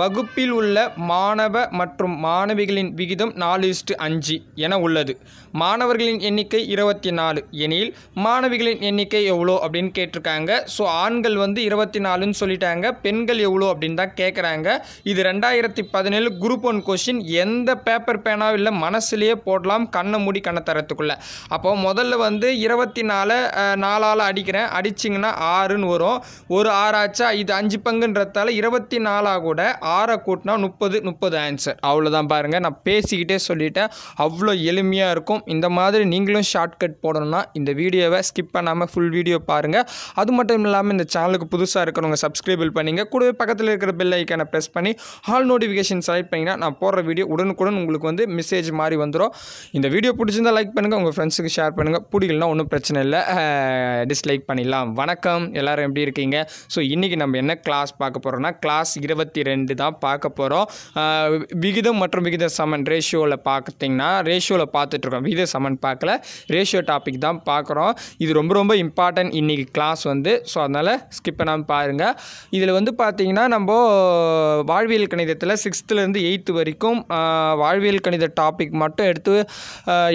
வகுப்பில் உள்ள மாணவ மற்றும் மாணவிகளின் விகிதம் நாலு இஸ்டு அஞ்சு என உள்ளது மாணவர்களின் எண்ணிக்கை இருபத்தி நாலு எனில் மாணவிகளின் எண்ணிக்கை எவ்வளோ அப்படின்னு கேட்டிருக்காங்க ஸோ ஆண்கள் வந்து இருபத்தி நாலுன்னு சொல்லிட்டாங்க பெண்கள் எவ்வளோ அப்படின்னு தான் கேட்குறாங்க இது ரெண்டாயிரத்தி பதினேழு குரூப் ஒன் கொஷின் எந்த பேப்பர் பேனாவும் இல்லை மனசுலேயே போடலாம் கண்ணை மூடி கண்ணை தரத்துக்குள்ளே அப்போ முதல்ல வந்து இருபத்தி நாலு நாலால் அடிக்கிறேன் அடிச்சிங்கன்னா ஆறுன்னு வரும் ஒரு ஆறாச்சா இது அஞ்சு பங்குன்றதால இருபத்தி நாலாக கூட ஆறை கூட்டினா முப்பது முப்பது ஆன்சர் அவ்வளோதான் பாருங்கள் நான் பேசிக்கிட்டே சொல்லிட்டேன் அவ்வளோ எளிமையாக இருக்கும் இந்த மாதிரி நீங்களும் ஷார்ட்கட் போடணும்னா இந்த வீடியோவை ஸ்கிப் பண்ணாமல் ஃபுல் வீடியோ பாருங்கள் அது மட்டும் இல்லாமல் இந்த சேனலுக்கு புதுசாக இருக்கிறவங்க சப்ஸ்கிரைபிள் பண்ணிங்க கூடவே பக்கத்தில் இருக்கிற பெல் ஐக்கானை ப்ரெஸ் பண்ணி ஆல் நோட்டிஃபிகேஷன் செலக்ட் பண்ணிங்கன்னா நான் போடுற வீடியோ உடனுக்குடன் உங்களுக்கு வந்து மெசேஜ் மாதிரி வந்துடும் இந்த வீடியோ பிடிச்சிருந்தால் லைக் பண்ணுங்கள் உங்கள் ஃப்ரெண்ட்ஸுக்கு ஷேர் பண்ணுங்கள் பிடிக்கலனா ஒன்றும் பிரச்சனை இல்லை டிஸ்லைக் பண்ணிடலாம் வணக்கம் எல்லோரும் எப்படி இருக்கீங்க ஸோ இன்றைக்கி நம்ம என்ன கிளாஸ் பார்க்க போகிறோம்னா கிளாஸ் இருபத்தி ரெண்டு பற்றி தான் பார்க்க போகிறோம் விகிதம் மற்றும் விகித சமன் ரேஷியோவில் பார்த்தீங்கன்னா ரேஷியோவில் பார்த்துட்ருக்கோம் விகித சமன் பார்க்கல ரேஷியோ டாபிக் தான் பார்க்குறோம் இது ரொம்ப ரொம்ப இம்பார்ட்டன்ட் இன்றைக்கி கிளாஸ் வந்து ஸோ அதனால் ஸ்கிப் பண்ணாமல் பாருங்கள் இதில் வந்து பார்த்திங்கன்னா நம்ம வாழ்வியல் கணிதத்தில் சிக்ஸ்த்துலேருந்து எயித்து வரைக்கும் வாழ்வியல் கணித டாபிக் மட்டும் எடுத்து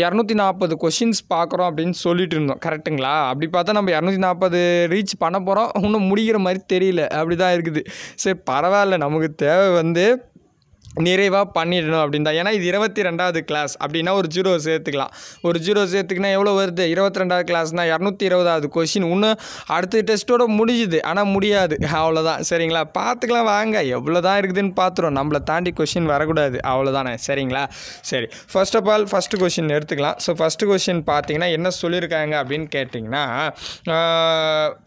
இரநூத்தி நாற்பது கொஷின்ஸ் பார்க்குறோம் அப்படின்னு சொல்லிட்டு இருந்தோம் கரெக்டுங்களா அப்படி பார்த்தா நம்ம இரநூத்தி நாற்பது ரீச் பண்ண போகிறோம் இன்னும் முடிகிற மாதிரி தெரியல அப்படி தான் இருக்குது சரி பரவாயில்ல நமக்கு தேவை வந்து நிறைவாக பண்ணிடணும் அப்படின்னு தான் ஏன்னா இது இருபத்தி ரெண்டாவது கிளாஸ் அப்படின்னா ஒரு ஜீரோ சேர்த்துக்கலாம் ஒரு ஜீரோ சேர்த்துக்கினா எவ்வளோ வருது இருபத்தி ரெண்டாவது கிளாஸ்னால் இரநூத்தி இருபதாவது கொஷின் இன்னும் அடுத்த டெஸ்ட்டோட முடிஞ்சுது ஆனால் முடியாது அவ்வளோதான் சரிங்களா பார்த்துக்கலாம் வாங்க எவ்வளோ தான் இருக்குதுன்னு பார்த்துரும் நம்மளை தாண்டி கொஷின் வரக்கூடாது அவ்வளோதானே சரிங்களா சரி first of all first question எடுத்துக்கலாம் ஸோ ஃபஸ்ட் கொஷின் பார்த்தீங்கன்னா என்ன சொல்லியிருக்காங்க அப்படின்னு கேட்டிங்கன்னா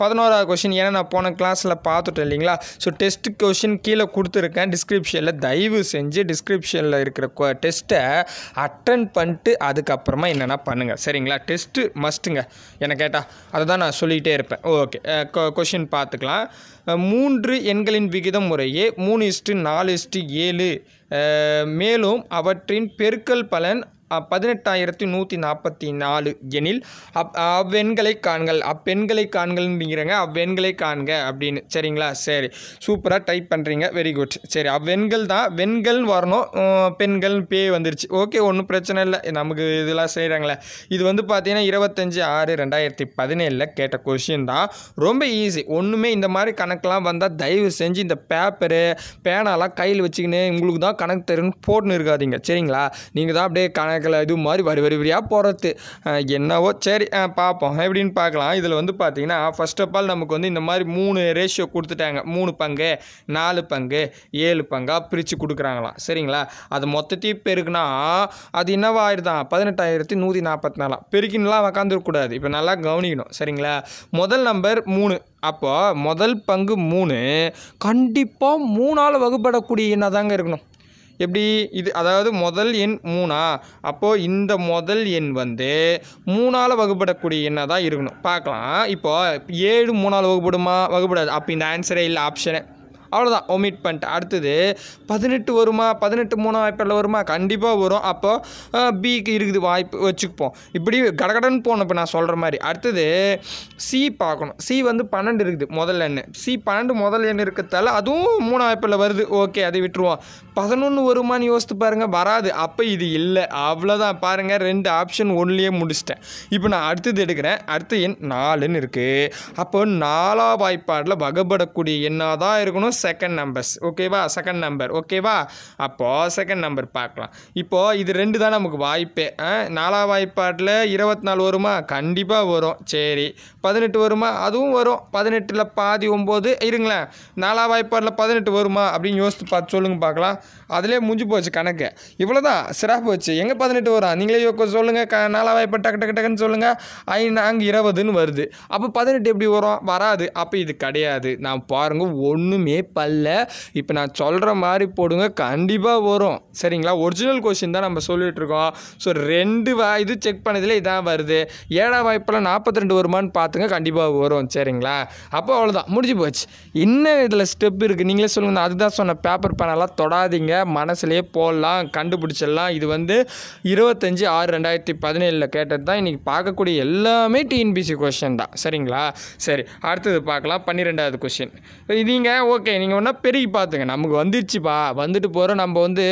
பதினோராவது கொஷின் ஏன்னா நான் போன கிளாஸில் பார்த்துட்டேன் இல்லைங்களா ஸோ டெஸ்ட் கொஷின் கீழே கொடுத்துருக்கேன் டிஸ்கிரிப்ஷனில் தயவு செய்து செஞ்சு டிஸ்கிரிப்ஷனில் இருக்கிற டெஸ்ட்டை அட்டன் பண்ணிட்டு அதுக்கப்புறமா என்னென்னா பண்ணுங்கள் சரிங்களா டெஸ்ட்டு மஸ்ட்டுங்க என்னை கேட்டால் அதை தான் நான் சொல்லிகிட்டே இருப்பேன் ஓகே கொஷின் பார்த்துக்கலாம் மூன்று எண்களின் விகிதம் முறையே மூணு இஸ்ட்டு நாலு இஸ்ட்டு ஏழு மேலும் அவற்றின் பெருக்கல் பலன் பதினெட்டாயிரத்தி நூற்றி நாற்பத்தி நாலு எனில் அப் அவ்வெண்களை காண்கள் அப்பெண்களை காண்கள்ங்கிறங்க அவ்வெண்களை காண்க அப்படின்னு சரிங்களா சரி சூப்பராக டைப் பண்ணுறீங்க வெரி குட் சரி அவ்வெண்கள் தான் வெண்கள்னு வரணும் பெண்கள்னு பே வந்துருச்சு ஓகே ஒன்றும் பிரச்சனை இல்லை நமக்கு இதெல்லாம் செய்கிறாங்களே இது வந்து பார்த்தீங்கன்னா இருபத்தஞ்சி ஆறு ரெண்டாயிரத்தி பதினேழில் கேட்ட கொஷின் தான் ரொம்ப ஈஸி ஒன்றுமே இந்த மாதிரி கணக்கெலாம் வந்தால் தயவு செஞ்சு இந்த பேப்பரு பேனாலாம் கையில் வச்சுக்கின்னு உங்களுக்கு தான் கணக்கு தெரியும்னு போட்டுன்னு இருக்காதிங்க சரிங்களா நீங்கள் தான் அப்படியே கணக்கு கணக்கில் இது மாதிரி வரி வரி வரியாக போகிறது என்னவோ சரி பார்ப்போம் எப்படின்னு பார்க்கலாம் இதில் வந்து பார்த்திங்கன்னா ஃபஸ்ட் ஆஃப் ஆல் நமக்கு வந்து இந்த மாதிரி மூணு ரேஷியோ கொடுத்துட்டாங்க மூணு பங்கு நாலு பங்கு ஏழு பங்காக பிரித்து கொடுக்குறாங்களாம் சரிங்களா அது மொத்தத்தையும் பெருக்குனா அது என்னவாயிருதான் பதினெட்டாயிரத்தி நூற்றி நாற்பத்தி நாலாம் பெருக்கின்லாம் உக்காந்துருக்கக்கூடாது இப்போ நல்லா கவனிக்கணும் சரிங்களா முதல் நம்பர் மூணு அப்போது முதல் பங்கு மூணு கண்டிப்பாக மூணால் வகுப்படக்கூடிய என்ன தாங்க இருக்கணும் எப்படி இது அதாவது முதல் எண் மூணா அப்போது இந்த முதல் எண் வந்து மூணால் வகுப்படக்கூடிய எண்ணாக தான் இருக்கணும் பார்க்கலாம் இப்போது ஏழு மூணால் வகுப்படுமா வகுப்படாது அப்போ இந்த ஆன்சரே இல்லை ஆப்ஷனே அவ்வளோதான் ஒமிட் பண்ணிட்டு அடுத்தது பதினெட்டு வருமா பதினெட்டு மூணு வாய்ப்பில் வருமா கண்டிப்பாக வரும் அப்போது பிக்கு இருக்குது வாய்ப்பு வச்சுக்குப்போம் இப்படி கடகடன்னு போகணும் இப்போ நான் சொல்கிற மாதிரி அடுத்தது சி பார்க்கணும் சி வந்து பன்னெண்டு இருக்குது முதல் எண்ணு சி பன்னெண்டு முதல் எண்ணு இருக்கிறதால அதுவும் மூணு வாய்ப்பில் வருது ஓகே அதை விட்டுருவோம் பதினொன்று வருமானு யோசித்து பாருங்கள் வராது அப்போ இது இல்லை அவ்வளோதான் பாருங்கள் ரெண்டு ஆப்ஷன் ஒன்லேயே முடிச்சிட்டேன் இப்போ நான் அடுத்தது எடுக்கிறேன் அடுத்த எண் நாலுன்னு இருக்குது அப்போ நாலா வாய்ப்பாடில் வகைப்படக்கூடிய எண்ணாக தான் இருக்கணும் செகண்ட் நம்பர்ஸ் ஓகேவா செகண்ட் நம்பர் ஓகேவா அப்போது செகண்ட் நம்பர் பார்க்கலாம் இப்போது இது ரெண்டு தான் நமக்கு வாய்ப்பே நாலா வாய்ப்பாட்டில் இருபத்தி நாலு வருமா கண்டிப்பாக வரும் சரி பதினெட்டு வருமா அதுவும் வரும் பதினெட்டில் பாதி ஒம்பது இருங்களேன் நாலா வாய்ப்பாட்டில் பதினெட்டு வருமா அப்படின்னு யோசித்து பார்த்து சொல்லுங்கள் பார்க்கலாம் அதிலே முடிஞ்சு போச்சு கணக்கு இவ்வளோ தான் சிறப்பு வச்சு எங்கே பதினெட்டு வரும் நீங்களே சொல்லுங்கள் க நாலா வாய்ப்பா டக்கு டக்கு டக்குன்னு சொல்லுங்கள் ஐ நாங்கள் இருபதுன்னு வருது அப்போ பதினெட்டு எப்படி வரும் வராது அப்போ இது கிடையாது நான் பாருங்கள் ஒன்றுமே பல்ல இப்போ நான் சொல்கிற மாதிரி போடுங்க கண்டிப்பாக வரும் சரிங்களா ஒரிஜினல் கொஷின் தான் நம்ம சொல்லிகிட்ருக்கோம் ஸோ ரெண்டு வா இது செக் பண்ணதில் இதான் வருது ஏழாம் வாய்ப்பில் நாற்பத்தி ரெண்டு வருமானு பார்த்துங்க கண்டிப்பாக வரும் சரிங்களா அப்போ அவ்வளோதான் முடிஞ்சு போச்சு இன்னும் இதில் ஸ்டெப் இருக்குது நீங்களே சொல்லுங்கள் அதுதான் சொன்ன பேப்பர் பேனெல்லாம் தொடாதீங்க மனசுலேயே போடலாம் கண்டுபிடிச்சிடலாம் இது வந்து இருபத்தஞ்சி ஆறு ரெண்டாயிரத்தி பதினேழில் கேட்டது தான் இன்றைக்கி பார்க்கக்கூடிய எல்லாமே டிஎன்பிசி கொஷின் தான் சரிங்களா சரி அடுத்தது பார்க்கலாம் பன்னிரெண்டாவது கொஷின் நீங்கள் ஓகே நீங்கள் ஒன்றா பெருகி பார்த்துங்க நமக்கு வந்துடுச்சுப்பா வந்துட்டு போகிறோம் நம்ம வந்து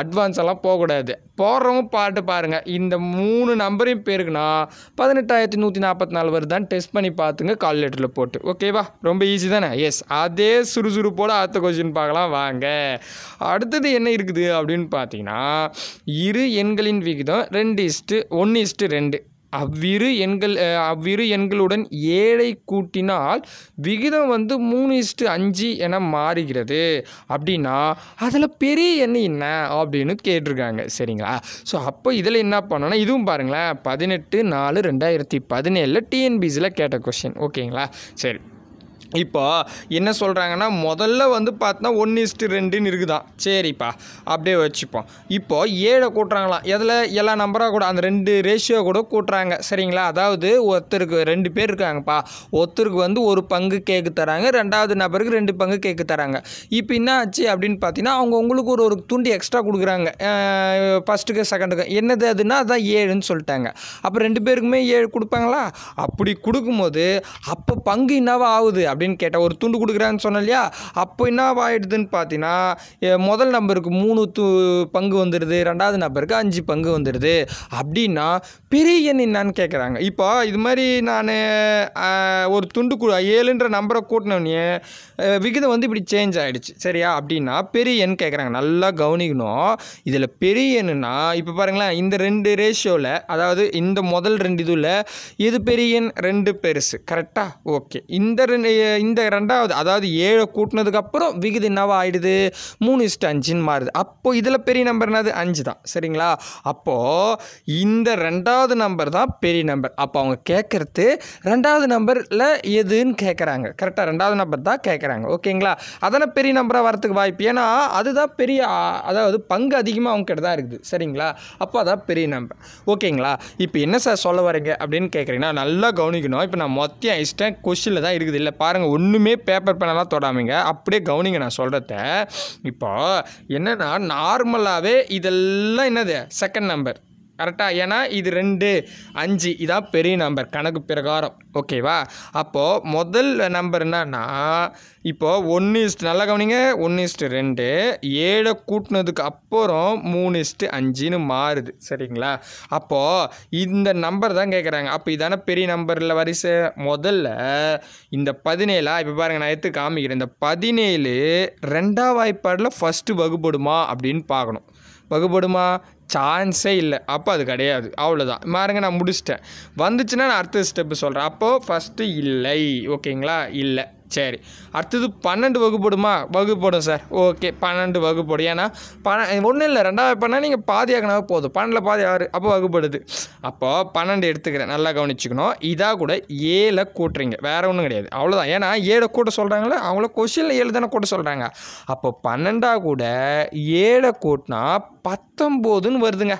அட்வான்ஸ் எல்லாம் போகக்கூடாது போடுறவங்க பாட்டு பாருங்கள் இந்த மூணு நம்பரையும் பேருக்குன்னா பதினெட்டாயிரத்தி நூற்றி நாற்பத்தி நாலு தான் டெஸ்ட் பண்ணி பார்த்துங்க கால் லெட்டரில் போட்டு ஓகேவா ரொம்ப ஈஸி தானே எஸ் அதே சுறுசுறுப்போடு அடுத்த கொஸ்டின் பார்க்கலாம் வாங்க அடுத்தது என்ன இருக்குது அப்படின்னு பார்த்தீங்கன்னா இரு எண்களின் விகிதம் ரெண்டு இஸ்ட்டு ஒன்று இஸ்ட்டு ரெண்டு அவ்விரு எண்கள் அவ்விரு எண்களுடன் ஏழை கூட்டினால் விகிதம் வந்து மூணு இஸ்ட்டு அஞ்சு என மாறுகிறது அப்படின்னா அதில் பெரிய எண் என்ன அப்படின்னு கேட்டிருக்காங்க சரிங்களா ஸோ அப்போ இதில் என்ன பண்ணோன்னா இதுவும் பாருங்களேன் பதினெட்டு நாலு ரெண்டாயிரத்தி பதினேழில் டிஎன்பிசியில் கேட்ட கொஷின் ஓகேங்களா சரி இப்போ என்ன சொல்கிறாங்கன்னா முதல்ல வந்து பார்த்தோன்னா ஒன்று இஸ்ட்டு ரெண்டுன்னு இருக்குதான் சரிப்பா அப்படியே வச்சுப்போம் இப்போது ஏழை கூட்டுறாங்களாம் எதில் எல்லா நம்பராக கூட அந்த ரெண்டு ரேஷியோ கூட கூட்டுறாங்க சரிங்களா அதாவது ஒருத்தருக்கு ரெண்டு பேர் இருக்காங்கப்பா ஒருத்தருக்கு வந்து ஒரு பங்கு கேக்கு தராங்க ரெண்டாவது நபருக்கு ரெண்டு பங்கு கேக்கு தராங்க இப்போ என்ன ஆச்சு அப்படின்னு பார்த்தீங்கன்னா அவங்க உங்களுக்கு ஒரு ஒரு துண்டு எக்ஸ்ட்ரா கொடுக்குறாங்க ஃபஸ்ட்டுக்கு செகண்டுக்கு என்னது அதுன்னா அதான் ஏழுன்னு சொல்லிட்டாங்க அப்போ ரெண்டு பேருக்குமே ஏழு கொடுப்பாங்களா அப்படி கொடுக்கும்போது அப்போ பங்கு என்னவா ஆகுது அப்படி அப்படின்னு கேட்டால் ஒரு துண்டு கொடுக்குறான்னு சொன்னேன் இல்லையா அப்போ என்ன ஆகிடுதுன்னு பார்த்தீங்கன்னா முதல் நம்பருக்கு மூணு து பங்கு வந்துடுது ரெண்டாவது நம்பருக்கு அஞ்சு பங்கு வந்துடுது அப்படின்னா பெரிய எண் என்னான்னு கேட்குறாங்க இப்போ இது மாதிரி நான் ஒரு துண்டு கு ஏழுன்ற நம்பரை கூட்டினோடனே விகிதம் வந்து இப்படி சேஞ்ச் ஆகிடுச்சு சரியா அப்படின்னா பெரிய எண் கேட்குறாங்க நல்லா கவனிக்கணும் இதில் பெரிய எண்ணுன்னா இப்போ பாருங்களேன் இந்த ரெண்டு ரேஷியோவில் அதாவது இந்த முதல் ரெண்டு இதுவில் எது பெரிய எண் ரெண்டு பெருசு கரெக்டாக ஓகே இந்த ரெண்டு இந்த ரெண்டாவது அதாவது ஏழை கூட்டினதுக்கப்புறம் விகுதி என்னவா ஆகிடுது மூணு இஸ்ட்டு அஞ்சுன்னு மாறுது அப்போது இதில் பெரிய நம்பர் என்னது அஞ்சு தான் சரிங்களா அப்போது இந்த ரெண்டாவது நம்பர் தான் பெரிய நம்பர் அப்போ அவங்க கேட்குறது ரெண்டாவது நம்பரில் எதுன்னு கேட்குறாங்க கரெக்டாக ரெண்டாவது நம்பர் தான் கேட்குறாங்க ஓகேங்களா அதனால் பெரிய நம்பராக வரத்துக்கு வாய்ப்பு ஏன்னா அதுதான் பெரிய அதாவது பங்கு அதிகமாக அவங்க கிட்ட தான் இருக்குது சரிங்களா அப்போ அதான் பெரிய நம்பர் ஓகேங்களா இப்போ என்ன சார் சொல்ல வரீங்க அப்படின்னு கேட்குறீங்கன்னா நல்லா கவனிக்கணும் இப்போ நான் மொத்தம் இஷ்டம் கொஸ்டினில் தான் இருக்குது இல்லை பாருங்கள் நாங்கள் ஒன்றுமே பேப்பர் பேனெல்லாம் தொடாமீங்க அப்படியே கவனிங்க நான் சொல்கிறத இப்போ என்னென்னா நார்மலாகவே இதெல்லாம் என்னது செகண்ட் நம்பர் கரெக்டாக ஏன்னா இது ரெண்டு அஞ்சு இதான் பெரிய நம்பர் கணக்கு பிரகாரம் ஓகேவா அப்போது முதல் நம்பர் என்னன்னா இப்போது ஒன்று இஸ்ட்டு நல்லா கவனிங்க ஒன்று இஸ்ட்டு ரெண்டு ஏழை கூட்டினதுக்கு அப்புறம் மூணு இஸ்ட்டு அஞ்சுன்னு மாறுது சரிங்களா அப்போது இந்த நம்பர் தான் கேட்குறாங்க அப்போ இதானே பெரிய நம்பரில் வரிசை முதல்ல இந்த பதினேழா இப்போ பாருங்கள் நான் எடுத்து காமிக்கிறேன் இந்த பதினேழு ரெண்டாம் வாய்ப்பாடில் ஃபஸ்ட்டு வகுப்படுமா அப்படின்னு பார்க்கணும் வகுப்படுமா சான்ஸே இல்லை அப்போ அது கிடையாது அவ்வளோதான் பாருங்க நான் முடிச்சிட்டேன் வந்துச்சுன்னா நான் அடுத்த ஸ்டெப்பு சொல்கிறேன் அப்போது ஃபஸ்ட்டு இல்லை ஓகேங்களா இல்லை சரி அடுத்தது பன்னெண்டு வகுப்புடுமா வகுப்படும் சார் ஓகே பன்னெண்டு வகுப்புடும் ஏன்னா பன்ன ஒன்றும் இல்லை ரெண்டாவது பண்ணால் நீங்கள் பாதி ஆகினாவே போதும் பன்னெண்டில் பாதி ஆறு அப்போ வகுப்படுது அப்போது பன்னெண்டு எடுத்துக்கிறேன் நல்லா கவனிச்சுக்கணும் இதாக கூட ஏழை கூட்டுறீங்க வேறு ஒன்றும் கிடையாது அவ்வளோதான் ஏன்னா ஏழை கூட்ட சொல்கிறாங்களே அவங்கள கொஷினில் ஏழு தானே கூட்ட சொல்கிறாங்க அப்போ பன்னெண்டாக கூட ஏழை கூட்டினா பத்தொம்போதுன்னு வருதுங்க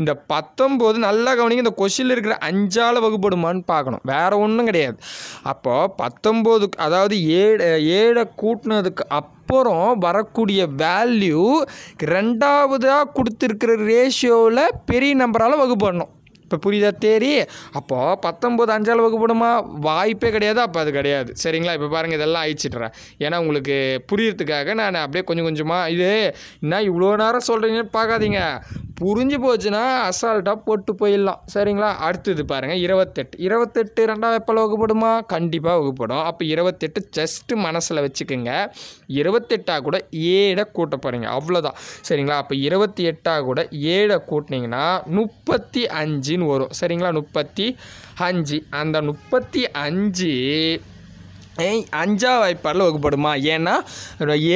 இந்த பத்தொம்போது நல்லா கவனிங்க இந்த கொஷினில் இருக்கிற அஞ்சால் வகுப்படுமான்னு பார்க்கணும் வேறு ஒன்றும் கிடையாது அப்போது பத்தொம்போதுக்கு அதாவது ஏழு ஏழை கூட்டினதுக்கு அப்புறம் வரக்கூடிய வேல்யூ ரெண்டாவதாக கொடுத்துருக்கிற ரேஷியோவில் பெரிய நம்பரால் வகுப்படணும் இப்போ புரியுதா தேரி அப்போது பத்தொம்போது அஞ்சால் வகுப்படுமா வாய்ப்பே கிடையாது அப்போ அது கிடையாது சரிங்களா இப்போ பாருங்கள் இதெல்லாம் அழிச்சிட்றேன் ஏன்னா உங்களுக்கு புரியறதுக்காக நான் அப்படியே கொஞ்சம் கொஞ்சமாக இது என்ன இவ்வளோ நேரம் சொல்கிறீங்கன்னு பார்க்காதீங்க புரிஞ்சு போச்சுன்னா அசால்ட்டாக போட்டு போயிடலாம் சரிங்களா அடுத்தது பாருங்கள் இருபத்தெட்டு இருபத்தெட்டு ரெண்டாவது எப்போ வகுப்படுமா கண்டிப்பாக வகுப்படும் அப்போ இருபத்தெட்டு ஜஸ்ட்டு மனசில் வச்சுக்கோங்க இருபத்தெட்டாக கூட ஏழை கூட்ட போகிறீங்க அவ்வளோதான் சரிங்களா அப்போ இருபத்தி எட்டாக கூட ஏழை கூட்டினீங்கன்னா முப்பத்தி அஞ்சுன்னு வரும் சரிங்களா முப்பத்தி அஞ்சு அந்த முப்பத்தி அஞ்சு அஞ்சா வாய்ப்பாடில் வகுப்படுமா ஏன்னா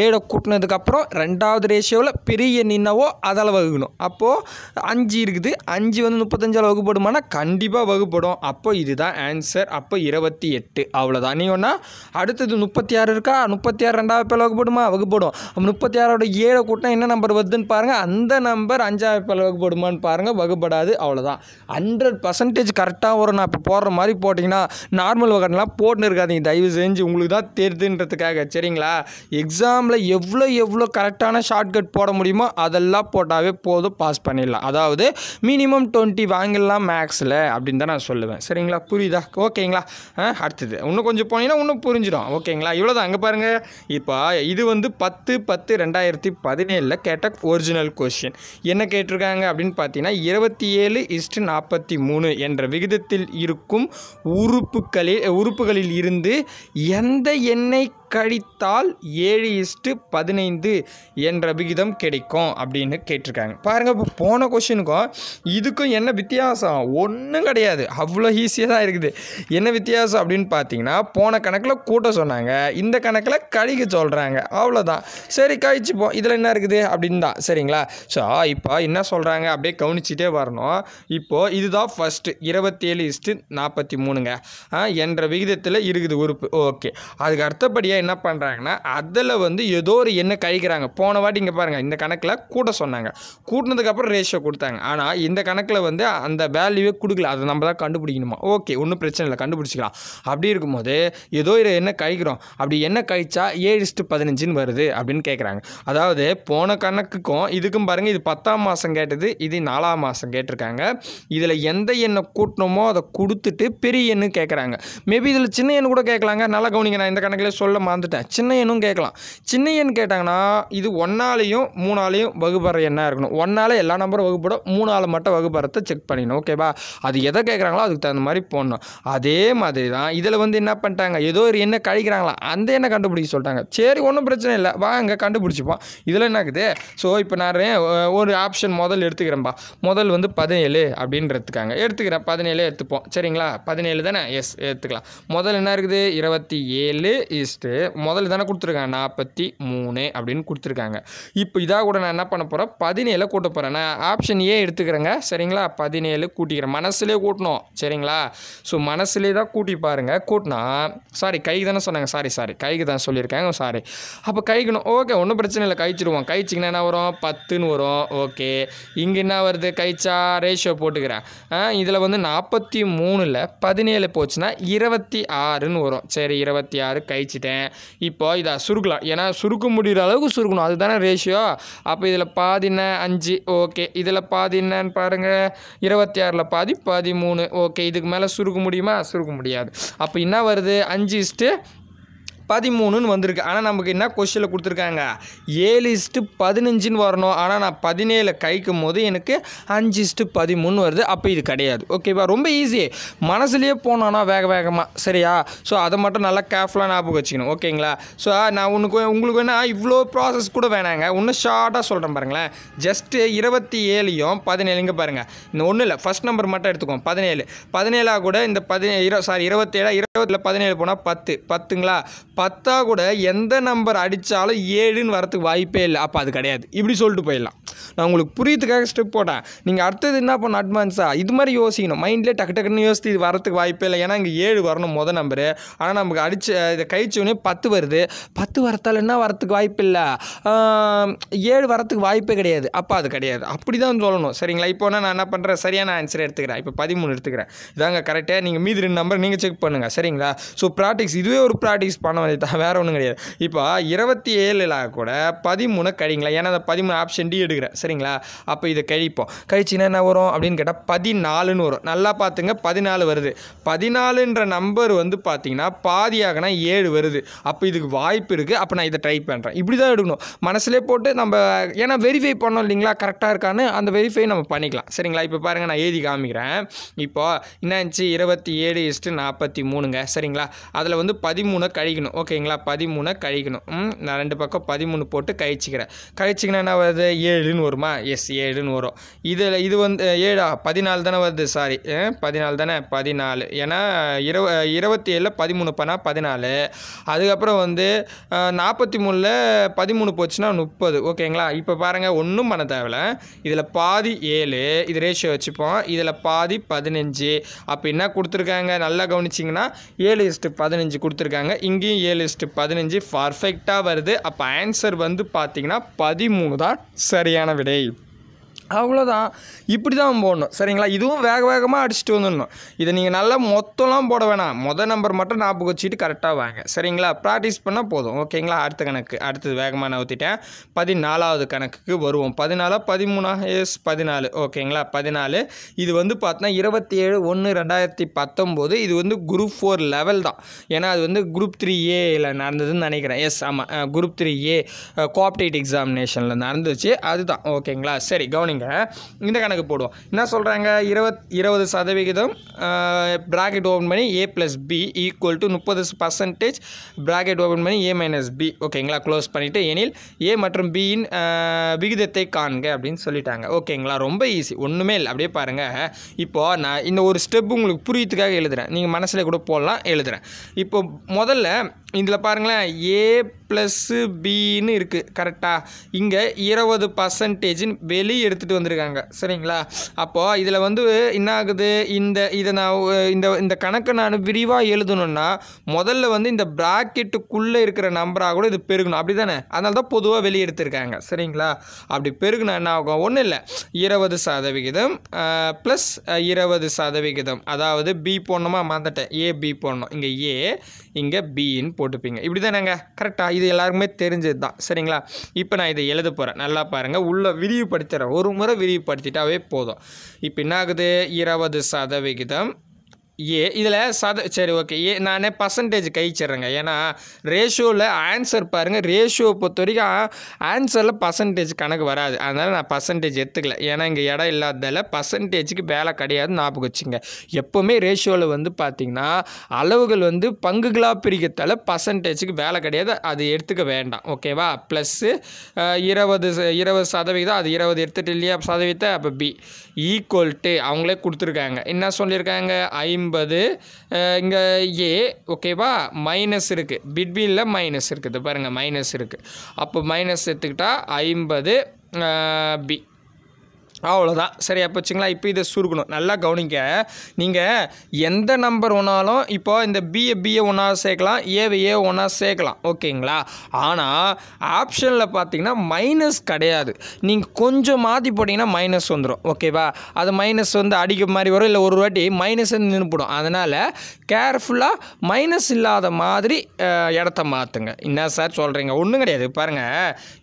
ஏழை கூட்டினதுக்கப்புறம் ரெண்டாவது ரேஷியோவில் பெரிய நின்னவோ அதால் வகுக்கணும் அப்போது அஞ்சு இருக்குது அஞ்சு வந்து முப்பத்தஞ்சால் வகுப்படுமானா கண்டிப்பாக வகுப்படும் அப்போ இதுதான் ஆன்சர் அப்போ இருபத்தி எட்டு அவ்வளோதான் நீ ஒன்றா அடுத்தது முப்பத்தி ஆறு இருக்கா முப்பத்தி ஆறு ரெண்டாவது வாய்ப்பால் வகுப்படுமா வகுப்படும் அப்போ முப்பத்தி ஆறோட ஏழை கூட்டினா என்ன நம்பர் வருதுன்னு பாருங்கள் அந்த நம்பர் அஞ்சா வாய்ப்பால் வகுப்படுமான்னு பாருங்கள் வகுப்படாது அவ்வளோதான் ஹண்ட்ரட் பர்சன்டேஜ் கரெக்டாக வரும் நான் இப்போ போடுற மாதிரி போட்டிங்கன்னா நார்மல் வகைலாம் போட்டுன்னு இருக்காதிங்க தயவுசு தெரிஞ்சு உங்களுக்கு தான் தெரிதுன்றதுக்காக சரிங்களா எக்ஸாமில் எவ்வளோ எவ்வளோ கரெக்டான ஷார்ட்கட் போட முடியுமோ அதெல்லாம் போட்டாவே போதும் பாஸ் பண்ணிடலாம் அதாவது மினிமம் டுவெண்ட்டி வாங்கிடலாம் மேக்ஸில் அப்படின்னு தான் நான் சொல்லுவேன் சரிங்களா புரியுதா ஓகேங்களா அடுத்தது இன்னும் கொஞ்சம் போனீங்கன்னா இன்னும் புரிஞ்சிடும் ஓகேங்களா இவ்வளோதான் அங்கே பாருங்கள் இப்போ இது வந்து பத்து பத்து ரெண்டாயிரத்தி பதினேழில் கேட்ட ஒரிஜினல் கொஷின் என்ன கேட்டிருக்காங்க அப்படின்னு பார்த்தீங்கன்னா இருபத்தி ஏழு இஸ்ட் நாற்பத்தி மூணு என்ற விகிதத்தில் இருக்கும் உறுப்புகளில் உறுப்புகளில் இருந்து எந்த எண்ணெய் கழித்தால் ஏழு இஸ்ட்டு பதினைந்து என்ற விகிதம் கிடைக்கும் அப்படின்னு கேட்டிருக்காங்க பாருங்கள் இப்போ போன கொஷினுக்கும் இதுக்கும் என்ன வித்தியாசம் ஒன்றும் கிடையாது அவ்வளோ ஈஸியாக தான் இருக்குது என்ன வித்தியாசம் அப்படின்னு பார்த்தீங்கன்னா போன கணக்கில் கூட்ட சொன்னாங்க இந்த கணக்கில் கழிக்க சொல்கிறாங்க அவ்வளோதான் சரி கழிச்சுப்போம் இதில் என்ன இருக்குது அப்படின்னு தான் சரிங்களா ஸோ இப்போ என்ன சொல்கிறாங்க அப்படியே கவனிச்சிட்டே வரணும் இப்போது இதுதான் ஃபஸ்ட்டு இருபத்தேழு இஸ்ட்டு நாற்பத்தி மூணுங்க என்ற விகிதத்தில் இருக்குது உறுப்பு ஓகே அதுக்கு அடுத்தபடியாக வழியாக என்ன பண்ணுறாங்கன்னா அதில் வந்து ஏதோ ஒரு எண்ணெய் கழிக்கிறாங்க போன வாட்டி இங்கே பாருங்கள் இந்த கணக்கில் கூட சொன்னாங்க கூட்டினதுக்கப்புறம் ரேஷியோ கொடுத்தாங்க ஆனால் இந்த கணக்கில் வந்து அந்த வேல்யூவே கொடுக்கல அதை நம்ம தான் கண்டுபிடிக்கணுமா ஓகே ஒன்றும் பிரச்சனை இல்லை கண்டுபிடிச்சிக்கலாம் அப்படி இருக்கும்போது ஏதோ ஒரு எண்ணெய் கழிக்கிறோம் அப்படி எண்ணெய் கழிச்சா ஏழு பதினஞ்சுன்னு வருது அப்படின்னு கேட்குறாங்க அதாவது போன கணக்குக்கும் இதுக்கும் பாருங்கள் இது பத்தாம் மாதம் கேட்டது இது நாலாம் மாதம் கேட்டிருக்காங்க இதில் எந்த எண்ணெய் கூட்டணுமோ அதை கொடுத்துட்டு பெரிய எண்ணு கேட்குறாங்க மேபி இதில் சின்ன எண்ணு கூட கேட்கலாங்க நல்லா கவனிங்க நான் இந்த கணக்கில் சொல்ல மறந்துட்டேன் சின்ன எண்ணும் கேட்கலாம் சின்ன கேட்டாங்கன்னா இது ஒன்னாலையும் மூணாலையும் வகுப்பறை என்ன இருக்கணும் ஒன்னால் எல்லா நம்பரும் வகுப்படும் மூணால் மட்டும் வகுப்பறத்தை செக் பண்ணிடணும் ஓகேவா அது எதை கேட்குறாங்களோ அதுக்கு தகுந்த மாதிரி போடணும் அதே மாதிரி தான் இதில் வந்து என்ன பண்ணிட்டாங்க ஏதோ ஒரு எண்ணெய் கழிக்கிறாங்களா அந்த எண்ணெய் கண்டுபிடிக்க சொல்லிட்டாங்க சரி ஒன்றும் பிரச்சனை இல்லை வா அங்கே கண்டுபிடிச்சிப்போம் இதில் என்னாக்குது ஸோ இப்போ நான் ஒரு ஆப்ஷன் முதல் எடுத்துக்கிறேன்பா முதல் வந்து பதினேழு அப்படின்னு எடுத்துக்காங்க எடுத்துக்கிறேன் பதினேழு எடுத்துப்போம் சரிங்களா பதினேழு தானே எஸ் எடுத்துக்கலாம் முதல் என்ன இருக்குது இருபத்தி ஏழு இஸ்ட்டு கொடுத்துருக்காரு முதல்ல தானே கொடுத்துருக்காங்க நாற்பத்தி மூணு அப்படின்னு கொடுத்துருக்காங்க இப்போ இதாக கூட நான் என்ன பண்ண போகிறேன் பதினேழு கூட்ட போகிறேன் நான் ஆப்ஷன் ஏ எடுத்துக்கிறேங்க சரிங்களா பதினேழு கூட்டிக்கிறேன் மனசுலேயே கூட்டணும் சரிங்களா ஸோ மனசுலேயே தான் கூட்டி பாருங்கள் கூட்டினா சாரி கைக்கு தானே சொன்னாங்க சாரி சாரி கைக்கு தான் சொல்லியிருக்காங்க சாரி அப்போ கைக்கணும் ஓகே ஒன்றும் பிரச்சனை இல்லை கழிச்சிடுவோம் கழிச்சிங்கன்னா என்ன வரும் பத்துன்னு வரும் ஓகே இங்கே என்ன வருது கழிச்சா ரேஷியோ போட்டுக்கிறேன் இதில் வந்து நாற்பத்தி மூணில் பதினேழு போச்சுன்னா இருபத்தி ஆறுன்னு வரும் சரி இருபத்தி ஆறு கழிச்சிட்டேன் இப்போ இதை சுருக்கலாம் ஏன்னா சுருக்க முடிகிற அளவுக்கு சுருக்கணும் அதுதானே ரேஷியோ அப்போ இதில் பாதி என்ன அஞ்சு ஓகே இதில் பாதி என்னன்னு பாருங்கள் இருபத்தி ஆறில் பாதி பதிமூணு ஓகே இதுக்கு மேலே சுருக்க முடியுமா சுருக்க முடியாது அப்போ என்ன வருது அஞ்சு இஸ்ட்டு பதிமூணுன்னு வந்திருக்கு ஆனால் நமக்கு என்ன கொஸ்டினில் கொடுத்துருக்காங்க ஏழு இஸ்ட்டு பதினஞ்சுன்னு வரணும் ஆனால் நான் பதினேழு கைக்கும் போது எனக்கு அஞ்சு இஸ்ட்டு பதிமூணு வருது அப்போ இது கிடையாது ஓகேவா ரொம்ப ஈஸி மனசுலேயே போனோன்னா வேக வேகமாக சரியா ஸோ அதை மட்டும் நல்லா கேர்ஃபுல்லாக ஞாபகம் வச்சுக்கணும் ஓகேங்களா ஸோ நான் உனக்கு உங்களுக்கு என்ன இவ்வளோ ப்ராசஸ் கூட வேணாங்க இன்னும் ஷார்ட்டாக சொல்கிறேன் பாருங்களேன் ஜஸ்ட்டு இருபத்தி ஏழையும் பதினேழுங்க பாருங்கள் இந்த ஒன்றும் இல்லை ஃபஸ்ட் நம்பர் மட்டும் எடுத்துக்கோம் பதினேழு பதினேழாக கூட இந்த பதினே இரு சாரி இருபத்தேழா இருபத்தில் பதினேழு போனால் பத்து பத்துங்களா பத்தா கூட எந்த நம்பர் அடித்தாலும் ஏழுன்னு வரத்துக்கு வாய்ப்பே இல்லை அப்போ அது கிடையாது இப்படி சொல்லிட்டு போயிடலாம் நான் உங்களுக்கு புரியுதுக்காக ஸ்டெப் போட்டேன் நீங்கள் அடுத்தது என்ன பண்ண அட்வான்ஸாக இது மாதிரி யோசிக்கணும் மைண்ட்லேயே டக்கு டக்குன்னு யோசித்து இது வரத்துக்கு வாய்ப்பே இல்லை ஏன்னா இங்கே ஏழு வரணும் மொதல் நம்பரு ஆனால் நமக்கு அடிச்சு இதை கழிச்சோடனே பத்து வருது பத்து வரத்தால் என்ன வரத்துக்கு வாய்ப்பு இல்லை ஏழு வரத்துக்கு வாய்ப்பே கிடையாது அப்போ அது கிடையாது அப்படி தான் சொல்லணும் சரிங்களா இப்போ நான் என்ன பண்ணுறேன் சரியான ஆன்சர் எடுத்துக்கிறேன் இப்போ பதிமூணு எடுத்துக்கிறேன் இதாங்க கரெக்டாக நீங்கள் மீதி ரெண்டு நம்பர் நீங்கள் செக் பண்ணுங்கள் சரிங்களா ஸோ ப்ராக்டிஸ் இதுவே ஒரு ப்ராக்டிஸ் பண்ண அதை தான் வேறு ஒன்றும் கிடையாது இப்போ இருபத்தி ஏழில் கூட பதிமூணு கழிங்களா ஏன்னா அந்த பதிமூணு ஆப்ஷன் டி எடுக்கிறேன் சரிங்களா அப்போ இதை கழிப்போம் கழிச்சின்னா என்ன வரும் அப்படின்னு கேட்டால் பதினாலுன்னு வரும் நல்லா பார்த்துங்க பதினாலு வருது பதினாலுன்ற நம்பர் வந்து பார்த்திங்கன்னா பாதியாகனா ஏழு வருது அப்போ இதுக்கு வாய்ப்பு இருக்குது அப்போ நான் இதை ட்ரை பண்ணுறேன் இப்படி தான் எடுக்கணும் மனசிலே போட்டு நம்ம ஏன்னா வெரிஃபை பண்ணோம் இல்லைங்களா கரெக்டாக இருக்கான்னு அந்த வெரிஃபை நம்ம பண்ணிக்கலாம் சரிங்களா இப்போ பாருங்கள் நான் எழுதி காமிக்கிறேன் இப்போ இருந்துச்சு இருபத்தி ஏழு இஸ்ட்டு நாற்பத்தி மூணுங்க சரிங்களா அதில் வந்து பதிமூணை கழிக்கணும் ஓகேங்களா பதிமூணை கழிக்கணும் நான் ரெண்டு பக்கம் பதிமூணு போட்டு கழிச்சிக்கிறேன் கழிச்சிங்கன்னா என்ன வருது ஏழுன்னு வருமா எஸ் ஏழுன்னு வரும் இதில் இது வந்து ஏழா பதினாலு தானே வருது சாரி பதினாலு தானே பதினாலு ஏன்னா இருவ இருபத்தி ஏழில் பதிமூணு பண்ணால் பதினாலு அதுக்கப்புறம் வந்து நாற்பத்தி மூணில் பதிமூணு போச்சுன்னா முப்பது ஓகேங்களா இப்போ பாருங்கள் ஒன்றும் பண்ண தேவையில்ல இதில் பாதி ஏழு இது ரேஷியோ வச்சுப்போம் இதில் பாதி பதினஞ்சு அப்போ என்ன கொடுத்துருக்காங்க நல்லா கவனிச்சிங்கன்னா ஏழு இஸ்ட்டு பதினஞ்சு கொடுத்துருக்காங்க இங்கேயும் ஏழு பதினஞ்சு பர்ஃபெக்டாக வருது அப்போ ஆன்சர் வந்து பார்த்திங்கன்னா பதிமூணு தான் சரியான விடை அவ்வளோதான் இப்படி தான் போடணும் சரிங்களா இதுவும் வேக வேகமாக அடிச்சுட்டு வந்துடணும் இதை நீங்கள் நல்லா மொத்தம்லாம் போட வேணாம் மொதல் நம்பர் மட்டும் ஞாபகம் வச்சுட்டு கரெக்டாக வாங்க சரிங்களா ப்ராக்டிஸ் பண்ணால் போதும் ஓகேங்களா அடுத்த கணக்கு அடுத்தது வேகமாக நவுத்திட்டேன் பதினாலாவது கணக்குக்கு வருவோம் பதினாலா பதிமூணா எஸ் பதினாலு ஓகேங்களா பதினாலு இது வந்து பார்த்தோன்னா இருபத்தி ஏழு ஒன்று ரெண்டாயிரத்தி பத்தொம்போது இது வந்து குரூப் ஃபோர் லெவல் தான் ஏன்னா அது வந்து குரூப் த்ரீ ஏல நடந்ததுன்னு நினைக்கிறேன் எஸ் ஆமாம் குரூப் த்ரீ ஏ கோஆப்டேட் எக்ஸாமினேஷனில் நடந்துச்சு அதுதான் ஓகேங்களா சரி கவனிங்க பிள்ளைங்க இந்த கணக்கு போடுவோம் என்ன சொல்கிறாங்க இருபத் இருபது சதவிகிதம் ப்ராக்கெட் ஓப்பன் பண்ணி A plus B equal to முப்பது பர்சன்டேஜ் ப்ராக்கெட் ஓப்பன் பண்ணி ஏ மைனஸ் பி ஓகேங்களா க்ளோஸ் பண்ணிவிட்டு எனில் ஏ மற்றும் பியின் விகிதத்தை காண்க அப்படின்னு சொல்லிட்டாங்க ஓகேங்களா ரொம்ப ஈஸி ஒன்றுமே இல்லை அப்படியே பாருங்கள் இப்போது நான் இந்த ஒரு ஸ்டெப் உங்களுக்கு புரியத்துக்காக எழுதுகிறேன் நீங்கள் மனசில் கூட போடலாம் எழுதுகிறேன் இப்போ முதல்ல இதில் பாருங்களேன் ஏ ப்ளஸ்ஸு பின்னு இருக்குது கரெக்டாக இங்கே இருபது பர்சன்டேஜின் வெளியே எடுத்து எடுத்துகிட்டு வந்திருக்காங்க சரிங்களா அப்போது இதில் வந்து என்ன ஆகுது இந்த இதை நான் இந்த இந்த கணக்கை நான் விரிவாக எழுதணுன்னா முதல்ல வந்து இந்த ப்ராக்கெட்டுக்குள்ளே இருக்கிற நம்பராக கூட இது பெருகணும் அப்படி தானே அதனால தான் பொதுவாக வெளியெடுத்திருக்காங்க சரிங்களா அப்படி பெருகுனா என்ன ஆகும் ஒன்றும் இல்லை இருபது சதவிகிதம் ப்ளஸ் இருபது சதவிகிதம் அதாவது பி போடணுமா மாந்தட்டேன் ஏ பி போடணும் இங்கே ஏ இங்கே பின்னு போட்டுப்பீங்க இப்படி தானேங்க கரெக்டாக இது எல்லாருக்குமே தெரிஞ்சது தான் சரிங்களா இப்போ நான் இதை எழுத போகிறேன் நல்லா பாருங்கள் உள்ளே விரிவுபடுத்துகிறேன் ஒரு முறை விரிவுபடுத்திட்டாவே போதும் இப்போ என்ன ஆகுது இருபது சதவிகிதம் ஏ இதில் சத சரி ஓகே ஏ நானே பர்சன்டேஜ் கழிச்சிட்றேங்க ஏன்னா ரேஷியோவில் ஆன்சர் பாருங்கள் ரேஷியோ பொறுத்த வரைக்கும் ஆன்சரில் பர்சன்டேஜ் கணக்கு வராது அதனால் நான் பர்சன்டேஜ் எடுத்துக்கல ஏன்னா இங்கே இடம் இல்லாததால் பர்சன்டேஜுக்கு வேலை கிடையாது ஞாபகம் வச்சுங்க எப்போவுமே ரேஷியோவில் வந்து பார்த்திங்கன்னா அளவுகள் வந்து பங்குகளாக பிரிக்கிறதால பர்சன்டேஜுக்கு வேலை கிடையாது அது எடுத்துக்க வேண்டாம் ஓகேவா ப்ளஸ்ஸு இருபது இருபது சதவீதம் அது இருபது எடுத்துகிட்டு இல்லையா சதவீதத்தை அப்போ பி ஈக்குவல் டு அவங்களே கொடுத்துருக்காங்க என்ன சொல்லியிருக்காங்க ஐம்பது என்பது இங்கே ஏ ஓகேவா மைனஸ் இருக்குது பிட்வீனில் மைனஸ் இருக்குது பாருங்கள் மைனஸ் இருக்குது அப்போ மைனஸ் எடுத்துக்கிட்டால் ஐம்பது பி அவ்வளோதான் சரி அப்போ வச்சுங்களா இப்போ இதை சுருக்கணும் நல்லா கவனிங்க நீங்கள் எந்த நம்பர் ஒன்றாலும் இப்போ இந்த பிஏ பிஏ ஒன்றா சேர்க்கலாம் ஏவை ஏ ஒன்றா சேர்க்கலாம் ஓகேங்களா ஆனால் ஆப்ஷனில் பார்த்தீங்கன்னா மைனஸ் கிடையாது நீங்கள் கொஞ்சம் மாற்றி போட்டிங்கன்னா மைனஸ் வந்துடும் ஓகேவா அது மைனஸ் வந்து அடிக்க மாதிரி வரும் இல்லை ஒரு வாட்டி மைனஸ் வந்து நின்றுப்படும் அதனால் கேர்ஃபுல்லாக மைனஸ் இல்லாத மாதிரி இடத்த மாற்றுங்க என்ன சார் சொல்கிறீங்க ஒன்றும் கிடையாது பாருங்கள்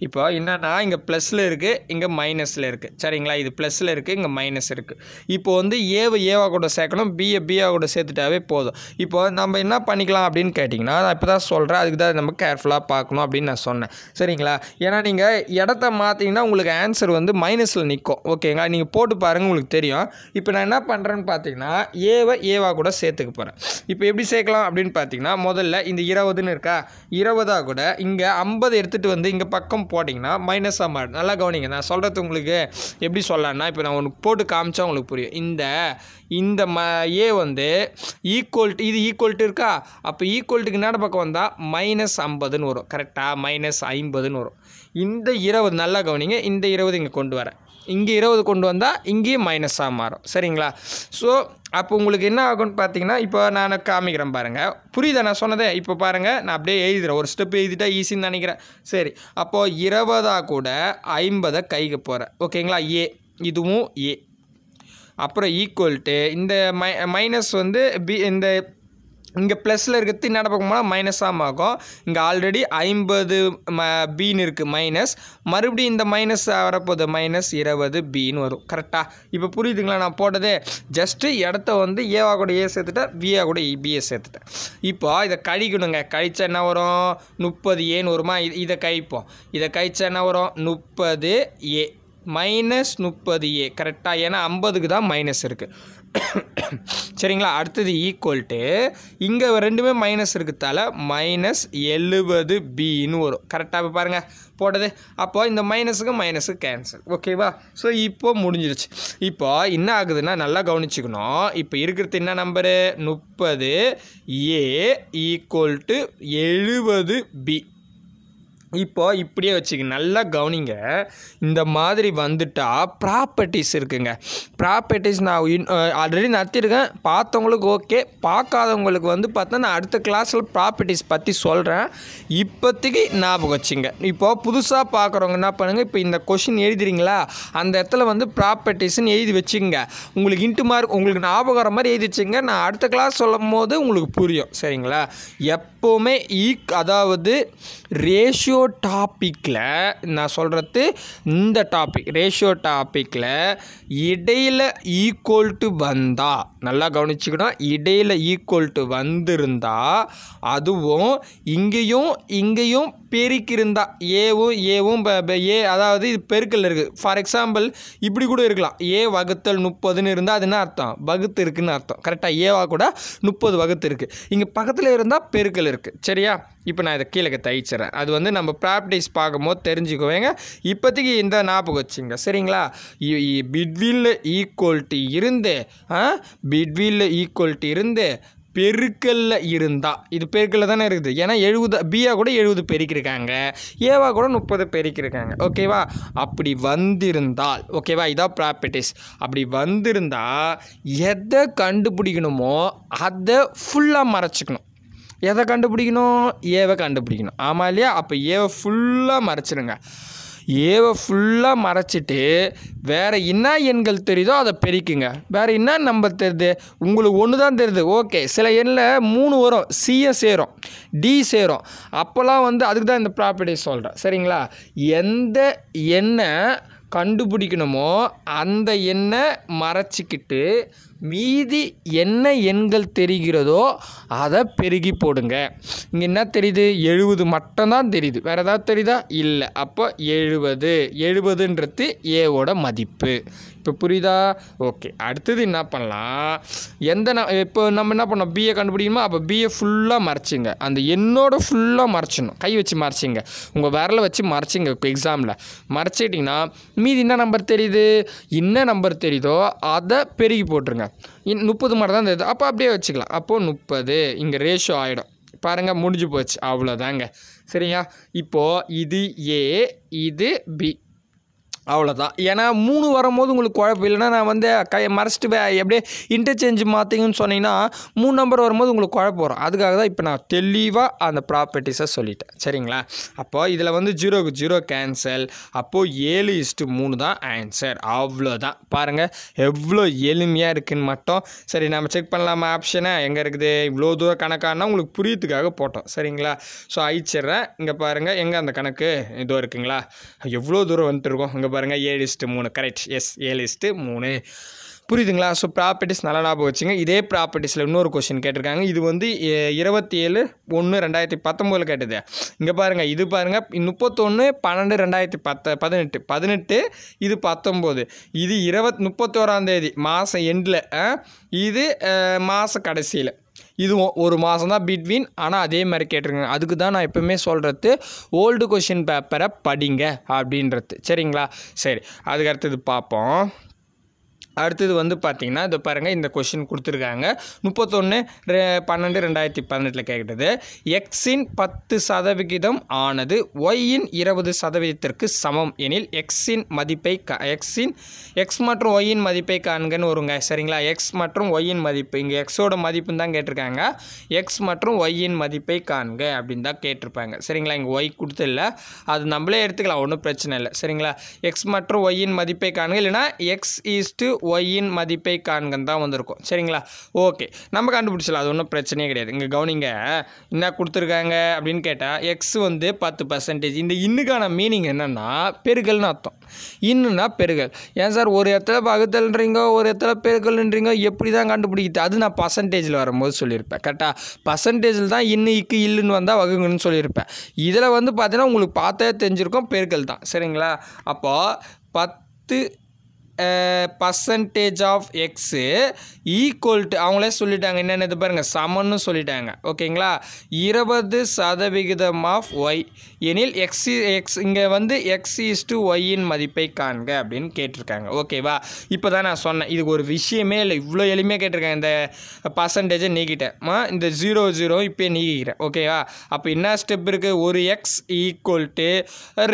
இப்போ என்னென்னா இங்கே ப்ளஸில் இருக்குது இங்கே மைனஸில் இருக்குது சரிங்களா இது ப்ளஸில் இருக்குது இங்கே மைனஸ் இருக்குது இப்போ வந்து ஏவை ஏவா கூட சேர்க்கணும் பிஏ பிஏ கூட சேர்த்துட்டாவே போதும் இப்போ நம்ம என்ன பண்ணிக்கலாம் அப்படின்னு கேட்டிங்கன்னா நான் இப்போ தான் சொல்கிறேன் அதுக்கு தான் நம்ம கேர்ஃபுல்லாக பார்க்கணும் அப்படின்னு நான் சொன்னேன் சரிங்களா ஏன்னா நீங்கள் இடத்த மாற்றிங்கன்னா உங்களுக்கு ஆன்சர் வந்து மைனஸில் நிற்கும் ஓகேங்களா நீங்கள் போட்டு பாருங்கள் உங்களுக்கு தெரியும் இப்போ நான் என்ன பண்ணுறேன்னு பார்த்தீங்கன்னா ஏவை ஏவா கூட சேர்த்துக்க போகிறேன் இப்போ எப்படி சேர்க்கலாம் அப்படின்னு பார்த்தீங்கன்னா முதல்ல இந்த இருபதுன்னு இருக்கா இருபதாக கூட இங்கே ஐம்பது எடுத்துகிட்டு வந்து இங்கே பக்கம் போட்டிங்கன்னா மைனஸாக மாறும் நல்லா கவனிங்க நான் சொல்கிறது உங்களுக்கு எப்படி சொல்லலான்னா இப்போ நான் உனக்கு போட்டு காமிச்சா உங்களுக்கு புரியும் இந்த இந்த ம ஏ வந்து ஈக்குவல் இது ஈக்குவல்ட்டு இருக்கா அப்போ ஈக்குவல்ட்டுக்கு என்ன பக்கம் வந்தால் மைனஸ் ஐம்பதுன்னு வரும் கரெக்டாக மைனஸ் ஐம்பதுன்னு வரும் இந்த இருபது நல்லா கவனிங்க இந்த இருபது இங்கே கொண்டு வரேன் இங்கே இருபது கொண்டு வந்தால் இங்கேயும் மைனஸாக மாறும் சரிங்களா ஸோ அப்போ உங்களுக்கு என்ன ஆகும்னு பார்த்தீங்கன்னா இப்போ நான் காமிக்கிறேன் பாருங்கள் புரியுதா நான் சொன்னதே இப்போ பாருங்கள் நான் அப்படியே எழுதுகிறேன் ஒரு ஸ்டெப் எழுதிட்டா ஈஸின்னு நினைக்கிறேன் சரி அப்போது இருபதாக கூட ஐம்பதை கைக்கு போகிறேன் ஓகேங்களா ஏ இதுவும் ஏ e. அப்புறம் ஈக்குவல்ட்டு இந்த மை மைனஸ் வந்து பி இந்த இங்கே ப்ளஸில் இருக்கிறது என்ன பார்க்க போனால் மைனஸாக ஆகும் இங்கே ஆல்ரெடி ஐம்பது ம பின்னு இருக்குது மைனஸ் மறுபடியும் இந்த மைனஸ் வரப்போகுது மைனஸ் இருபது பின்னு வரும் கரெக்டாக இப்போ புரியுதுங்களா நான் போட்டதே ஜஸ்ட்டு இடத்த வந்து ஏவா கூட ஏ சேர்த்துட்டேன் பிஏ கூட பிஏ சேர்த்துட்டேன் இப்போ இதை கழிக்கணுங்க கழிச்சா என்ன வரும் முப்பது ஏன்னு வருமா இதை கழிப்போம் இதை கழிச்சா என்ன வரும் முப்பது ஏ மைனஸ் முப்பது ஏ கரெக்டாக ஏன்னா ஐம்பதுக்கு தான் மைனஸ் இருக்குது சரிங்களா அடுத்தது ஈக்குவல்ட்டு இங்கே ரெண்டுமே மைனஸ் இருக்குதால மைனஸ் எழுபது பின்னு வரும் கரெக்டாக பாருங்கள் போட்டது அப்போது இந்த மைனஸுக்கு மைனஸுக்கு கேன்சல் ஓகேவா ஸோ இப்போது முடிஞ்சிருச்சு இப்போ என்ன ஆகுதுன்னா நல்லா கவனிச்சுக்கணும் இப்போ இருக்கிறது என்ன நம்பரு முப்பது ஏ ஈக்குவல் டு எழுபது பி இப்போது இப்படியே வச்சுக்க நல்லா கவனிங்க இந்த மாதிரி வந்துட்டால் ப்ராப்பர்ட்டிஸ் இருக்குங்க ப்ராப்பர்ட்டிஸ் நான் இன் ஆல்ரெடி நடத்திருக்கேன் பார்த்தவங்களுக்கு ஓகே பார்க்காதவங்களுக்கு வந்து பார்த்தா நான் அடுத்த கிளாஸில் ப்ராப்பர்ட்டிஸ் பற்றி சொல்கிறேன் இப்போதைக்கு ஞாபகம் வச்சுங்க இப்போது புதுசாக பார்க்குறவங்க என்ன பண்ணுங்கள் இப்போ இந்த கொஷின் எழுதுறீங்களா அந்த இடத்துல வந்து ப்ராப்பர்ட்டிஸ்ன்னு எழுதி வச்சுங்க உங்களுக்கு இன்ட்டு மார்க் உங்களுக்கு ஞாபகம் மாதிரி எழுதி வச்சுங்க நான் அடுத்த கிளாஸ் சொல்லும் போது உங்களுக்கு புரியும் சரிங்களா எப்போவுமே ஈக் அதாவது ரேஷியோ டாப்பிக்கில் நான் சொல்கிறது இந்த டாபிக் ரேஷியோ டாப்பிக்கில் இடையில் ஈக்குவல் டு வந்தால் நல்லா கவனிச்சுக்கணும் இடையில் ஈக்குவல் டு வந்திருந்தால் அதுவும் இங்கேயும் இங்கேயும் பெருக்கிருந்தா ஏவும் ஏவும் ஏ அதாவது இது பெருக்கல் இருக்குது ஃபார் எக்ஸாம்பிள் இப்படி கூட இருக்கலாம் ஏ வகுத்தல் முப்பதுன்னு இருந்தால் அது என்ன அர்த்தம் வகுத்து இருக்குன்னு அர்த்தம் கரெக்டாக ஏவா கூட முப்பது வகுத்து இருக்குது இங்கே பக்கத்தில் இருந்தால் பெருக்கல் இருக்குது சரியா இப்போ நான் இதை கீழே தைச்சிட்றேன் அது வந்து நம்ம நம்ம பார்க்கும்போது தெரிஞ்சுக்குவேங்க இப்போதைக்கு இந்த ஞாபகம் வச்சுங்க சரிங்களா பிட்வில் ஈக்குவல்ட்டி இருந்து பிட்வில் ஈக்குவல்ட்டி இருந்து பெருக்கல்ல இருந்தால் இது பெருக்கல்ல தானே இருக்குது ஏன்னா எழுபது பியா கூட எழுபது பெருக்கிருக்காங்க ஏவா கூட முப்பது பெருக்கிருக்காங்க ஓகேவா அப்படி வந்திருந்தால் ஓகேவா இதான் ப்ராப்பர்ட்டிஸ் அப்படி வந்திருந்தால் எதை கண்டுபிடிக்கணுமோ அதை ஃபுல்லாக மறைச்சிக்கணும் எதை கண்டுபிடிக்கணும் ஏவை கண்டுபிடிக்கணும் ஆமாம் இல்லையா அப்போ ஏவை ஃபுல்லாக மறைச்சிடுங்க ஏவை ஃபுல்லாக மறைச்சிட்டு வேறு என்ன எண்கள் தெரியுதோ அதை பெருக்குங்க வேறு என்ன நம்பர் தெரியுது உங்களுக்கு ஒன்று தான் தெரியுது ஓகே சில எண்ணில் மூணு வரும் சியை சேரும் டி சேரும் அப்போல்லாம் வந்து அதுக்கு தான் இந்த ப்ராப்பர்ட்டி சொல்கிறேன் சரிங்களா எந்த எண்ணை கண்டுபிடிக்கணுமோ அந்த எண்ணை மறைச்சிக்கிட்டு மீதி என்ன எண்கள் தெரிகிறதோ அதை பெருகி போடுங்க இங்கே என்ன தெரியுது எழுபது மட்டும்தான் தெரியுது வேறு ஏதாவது தெரியுதா இல்லை அப்போ எழுபது எழுபதுன்றது ஏவோட மதிப்பு இப்போ புரியுதா ஓகே அடுத்தது என்ன பண்ணலாம் எந்த ந இப்போ நம்ம என்ன பண்ணோம் பிஏ கண்டுபிடிக்கணுமா அப்போ பிஏ ஃபுல்லாக மறைச்சிங்க அந்த என்னோட ஃபுல்லாக மறைச்சிடணும் கை வச்சு மறைச்சிங்க உங்கள் விரலை வச்சு மறைச்சிங்க இப்போ எக்ஸாமில் மறைச்சிட்டிங்கன்னா மீதி என்ன நம்பர் தெரியுது என்ன நம்பர் தெரியுதோ அதை பெருகி போட்டுருங்க முப்பது மாதிரி தான் தெரியுது அப்போ அப்படியே வச்சுக்கலாம் அப்போது முப்பது இங்கே ரேஷியோ ஆகிடும் பாருங்கள் முடிஞ்சு போச்சு அவ்வளோதாங்க சரியா இப்போது இது ஏ இது பி அவ்வளோதான் ஏன்னா மூணு வரும்போது உங்களுக்கு குழப்பம் இல்லைன்னா நான் வந்து கை மறைச்சிட்டு எப்படியே இன்டர்ச்சேஞ்ச் மாற்றிங்கன்னு சொன்னீங்கன்னா மூணு நம்பர் வரும்போது உங்களுக்கு குழப்பம் வரும் அதுக்காக தான் இப்போ நான் தெளிவாக அந்த ப்ராப்பர்ட்டிஸை சொல்லிட்டேன் சரிங்களா அப்போது இதில் வந்து ஜீரோக்கு ஜீரோ கேன்சல் அப்போது ஏழு இஸ்ட்டு மூணு தான் ஆன்சர் அவ்வளோதான் பாருங்கள் எவ்வளோ எளிமையாக இருக்குதுன்னு மட்டும் சரி நம்ம செக் பண்ணலாமா ஆப்ஷனை எங்கே இருக்குது இவ்வளோ தூரம் கணக்கானா உங்களுக்கு புரியத்துக்காக போட்டோம் சரிங்களா ஸோ அழிச்சிட்றேன் இங்கே பாருங்கள் எங்கே அந்த கணக்கு இதுவும் இருக்குங்களா எவ்வளோ தூரம் வந்துட்டு இருக்கோம் இங்கே பாருங்கள் ஏழு இஸ்ட்டு மூணு கரெக்ட் எஸ் ஏழு இஸ்ட்டு மூணு புரியுதுங்களா ஸோ ப்ராப்பர்ட்டிஸ் நல்லா ஞாபகம் வச்சுங்க இதே ப்ராப்பர்ட்டிஸில் இன்னொரு கொஷின் கேட்டிருக்காங்க இது வந்து இருபத்தி ஏழு ஒன்று ரெண்டாயிரத்தி பத்தொம்போதில் கேட்டது இங்கே பாருங்கள் இது பாருங்கள் முப்பத்தொன்று பன்னெண்டு ரெண்டாயிரத்தி பத்த பதினெட்டு பதினெட்டு இது பத்தொம்போது இது இருபத் முப்பத்தோராந்தேதி மாதம் எண்டில் இது மாத கடைசியில் இதுவும் ஒரு மாதம் தான் பிட்வீன் ஆனால் அதே மாதிரி கேட்டிருக்கேன் அதுக்கு தான் நான் எப்போவுமே சொல்கிறது ஓல்டு கொஷின் பேப்பரை படிங்க அப்படின்றது சரிங்களா சரி அதுக்கு அடுத்தது பார்ப்போம் அடுத்தது வந்து பார்த்தீங்கன்னா இதை பாருங்கள் இந்த கொஷின் கொடுத்துருக்காங்க முப்பத்தொன்று பன்னெண்டு ரெண்டாயிரத்தி பதினெட்டில் கேட்குறது எக்ஸின் பத்து சதவிகிதம் ஆனது ஒய்யின் இருபது சதவீதத்திற்கு சமம் எனில் எக்ஸின் மதிப்பை க எக்ஸின் எக்ஸ் மற்றும் ஒய்யின் மதிப்பை காண்கன்னு வருங்க சரிங்களா எக்ஸ் மற்றும் ஒய்யின் மதிப்பு இங்கே எக்ஸோட மதிப்புன்னு தான் கேட்டிருக்காங்க எக்ஸ் மற்றும் ஒய்யின் மதிப்பை காண்க அப்படின்னு தான் கேட்டிருப்பாங்க சரிங்களா இங்கே ஒய் கொடுத்துல அது நம்மளே எடுத்துக்கலாம் ஒன்றும் பிரச்சனை இல்லை சரிங்களா எக்ஸ் மற்றும் ஒய்யின் மதிப்பை காண்க இல்லைனா எக்ஸ் ஈஸ்ட்டு ஒய்யின் மதிப்பை காண்கன் தான் வந்திருக்கும் சரிங்களா ஓகே நம்ம கண்டுபிடிச்சலாம் அது ஒன்றும் பிரச்சனையே கிடையாது இங்கே கவனிங்க என்ன கொடுத்துருக்காங்க அப்படின்னு கேட்டால் எக்ஸ் வந்து பத்து பர்சன்டேஜ் இந்த இன்னுக்கான மீனிங் என்னென்னா பெருகல்னு அர்த்தம் இன்னுன்னா பெருகல் ஏன் சார் ஒரு இடத்துல பகுத்தல்ன்றீங்க ஒரு இடத்துல பெருகல்ன்றீங்க எப்படி தான் கண்டுபிடிக்கிது அது நான் பர்சன்டேஜில் வரும்போது சொல்லியிருப்பேன் கரெக்டாக பர்சன்டேஜில் தான் இன்னும் இக்கு இல்லுன்னு வந்தால் வகுங்கன்னு சொல்லியிருப்பேன் இதில் வந்து பார்த்தீங்கன்னா உங்களுக்கு பார்த்தே தெரிஞ்சிருக்கும் பெருக்கல் தான் சரிங்களா அப்போது பத்து percentage of x equal to அவங்களே சொல்லிட்டாங்க இது பாருங்கள் சமன்னு சொல்லிட்டாங்க ஓகேங்களா இருபது சதவிகிதம் ஆஃப் ஒய் எனில் எக்ஸ் எக்ஸ் இங்கே வந்து எக்ஸ் இஸ் டு ஒய்யின் மதிப்பை காண்க அப்படின்னு கேட்டிருக்காங்க ஓகேவா இப்போ தான் நான் சொன்னேன் இதுக்கு ஒரு விஷயமே இல்லை இவ்வளோ எளிமையாக கேட்டிருக்காங்க இந்த பர்சன்டேஜை நீக்கிட்டேன்மா இந்த ஜீரோ ஜீரோ இப்போயே நீக்கிக்கிறேன் ஓகேவா அப்போ என்ன ஸ்டெப் இருக்குது ஒரு எக்ஸ் ஈக்குவல் டு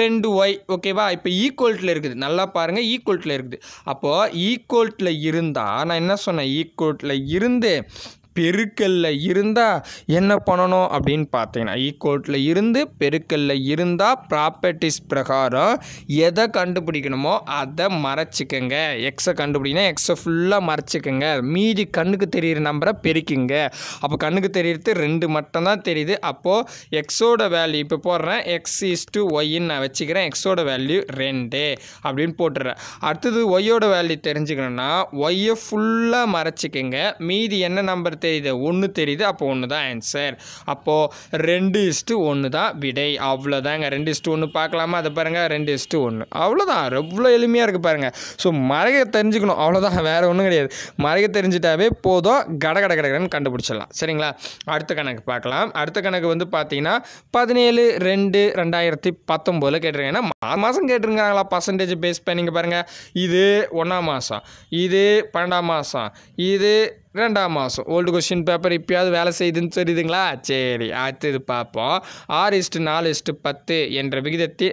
ரெண்டு ஒய் ஓகேவா இப்போ ஈக்குவல்ட்டில் இருக்குது நல்லா பாருங்கள் ஈக்குவல்ட்டில் இருக்குது அப்போது ஈக்குவல்ட்டில் இருந்தால் நான் என்ன சொன்னேன் ஈக்குவல்ட்டில் இருந்து பெருக்கல்ல இருந்தால் என்ன பண்ணணும் அப்படின்னு பார்த்தீங்கன்னா ஈக்குவல்ட்டில் e இருந்து பெருக்கல்ல இருந்தால் ப்ராப்பர்ட்டிஸ் பிரகாரம் எதை கண்டுபிடிக்கணுமோ அதை மறைச்சிக்கோங்க எக்ஸை கண்டுபிடினா எக்ஸை ஃபுல்லாக மறைச்சிக்கோங்க மீதி கண்ணுக்கு தெரிகிற நம்பரை பெருக்குங்க அப்போ கண்ணுக்கு தெரியறது ரெண்டு மட்டும்தான் தெரியுது அப்போது எக்ஸோட வேல்யூ இப்போ போடுறேன் எக்ஸ் இஸ் டு ஒய்ன்னு நான் வச்சுக்கிறேன் எக்ஸோட வேல்யூ ரெண்டு அப்படின்னு போட்டுறேன் அடுத்தது ஒய்யோட வேல்யூ தெரிஞ்சுக்கணும்னா ஒய்யை ஃபுல்லாக மறைச்சிக்கோங்க மீதி என்ன நம்பர் தெரியும் தெரியுது ஒன்று தெரியுது அப்போ ஒன்று தான் ஆன்சர் அப்போது ரெண்டு இஸ்ட்டு ஒன்று தான் விடை அவ்வளோதாங்க ரெண்டு இஸ்ட்டு ஒன்று பார்க்கலாமா அதை பாருங்கள் ரெண்டு இஸ்ட்டு ஒன்று அவ்வளோதான் எவ்வளோ எளிமையாக இருக்குது பாருங்கள் ஸோ மறைய தெரிஞ்சுக்கணும் அவ்வளோதான் வேறு ஒன்றும் கிடையாது மறைய தெரிஞ்சிட்டாவே போதும் கட கட கடகடன்னு கண்டுபிடிச்சிடலாம் சரிங்களா அடுத்த கணக்கு பார்க்கலாம் அடுத்த கணக்கு வந்து பார்த்தீங்கன்னா பதினேழு ரெண்டு ரெண்டாயிரத்தி பத்தொம்போதில் கேட்டிருக்காங்க ஏன்னா மாதம் மாதம் கேட்டிருக்காங்களா பர்சன்டேஜ் பேஸ் பண்ணிங்க பாருங்கள் இது ஒன்றாம் மாதம் இது பன்னெண்டாம் மாதம் இது ரெண்டாம் மாதம் ஓல்டு கொஷின் பேப்பர் இப்பயாவது வேலை செய்யுதுன்னு தெரியுதுங்களா சரி அடுத்தது பார்ப்போம் ஆறு இஸ்ட்டு நாலு இஸ்ட்டு பத்து என்ற விகிதத்தை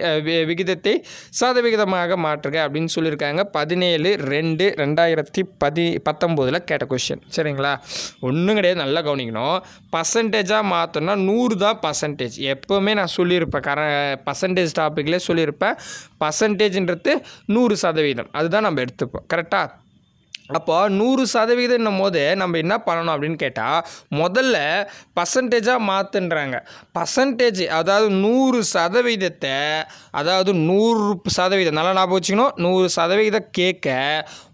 விகிதத்தை சதவிகிதமாக மாற்றுக அப்படின்னு சொல்லியிருக்காங்க பதினேழு ரெண்டு ரெண்டாயிரத்தி பதி பத்தொம்போதில் கேட்ட கொஷின் சரிங்களா ஒன்றும் கிடையாது நல்லா கவனிக்கணும் பர்சன்டேஜாக மாற்றோம்னா நூறு தான் பர்சன்டேஜ் எப்போவுமே நான் சொல்லியிருப்பேன் கர பர்சன்டேஜ் டாப்பிக்லேயே சொல்லியிருப்பேன் பர்சன்டேஜ்ன்றது நூறு சதவீதம் அதுதான் நம்ம எடுத்துப்போம் கரெக்டாக அப்போ நூறு சதவீதம் போது நம்ம என்ன பண்ணணும் அப்படின்னு கேட்டால் முதல்ல பர்சன்டேஜாக மாற்றுன்றாங்க பர்சன்டேஜ் அதாவது நூறு சதவீதத்தை அதாவது நூறு சதவீதம் நல்லா ஞாபகம் போச்சுக்கணும் நூறு சதவீத கேட்க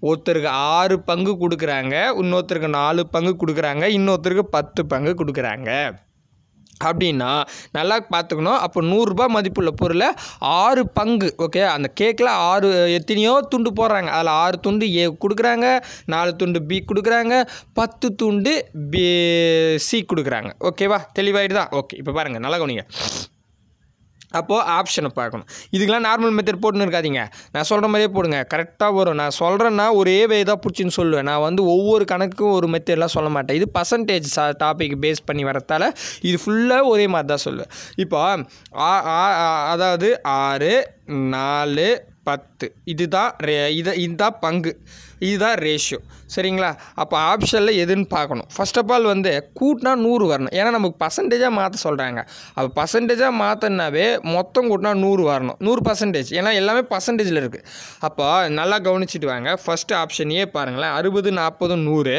ஒருத்தருக்கு ஆறு பங்கு கொடுக்குறாங்க இன்னொருத்தருக்கு நாலு பங்கு கொடுக்குறாங்க இன்னொருத்தருக்கு பத்து பங்கு கொடுக்குறாங்க அப்படின்னா நல்லா பார்த்துக்கணும் அப்போ நூறுரூபா மதிப்புள்ள பொருளை ஆறு பங்கு ஓகே அந்த கேக்கில் ஆறு எத்தனையோ துண்டு போடுறாங்க அதில் ஆறு துண்டு ஏ கொடுக்குறாங்க நாலு துண்டு பி கொடுக்குறாங்க பத்து துண்டு பி சி கொடுக்குறாங்க ஓகேவா தெளிவாயிடுதான் ஓகே இப்போ பாருங்கள் நல்லா கவனிங்க அப்போது ஆப்ஷனை பார்க்கணும் இதுக்கெலாம் நார்மல் மெத்தட் போட்டுன்னு இருக்காதிங்க நான் சொல்கிற மாதிரியே போடுங்க கரெக்டாக வரும் நான் சொல்கிறேன்னா ஒரே வே தான் பிடிச்சின்னு சொல்லுவேன் நான் வந்து ஒவ்வொரு கணக்கும் ஒரு மெத்தடெலாம் சொல்ல மாட்டேன் இது பர்சன்டேஜ் சா டாபிக் பேஸ் பண்ணி வரத்தால் இது ஃபுல்லாக ஒரே மாதிரி தான் சொல்லுவேன் இப்போ அதாவது ஆறு நாலு பத்து இதுதான் ரே இதை இதுதான் பங்கு இதுதான் ரேஷியோ சரிங்களா அப்போ ஆப்ஷனில் எதுன்னு பார்க்கணும் ஃபஸ்ட் ஆஃப் ஆல் வந்து கூட்டினா நூறு வரணும் ஏன்னா நமக்கு பர்சன்டேஜாக மாற்ற சொல்கிறாங்க அப்போ பர்சன்டேஜாக மாற்றினாவே மொத்தம் கூட்டினா நூறு வரணும் நூறு பர்சன்டேஜ் ஏன்னா எல்லாமே பர்சன்டேஜில் இருக்குது அப்போ நல்லா கவனிச்சுட்டு வாங்க ஃபஸ்ட்டு ஆப்ஷனையே பாருங்களேன் அறுபது நாற்பது நூறு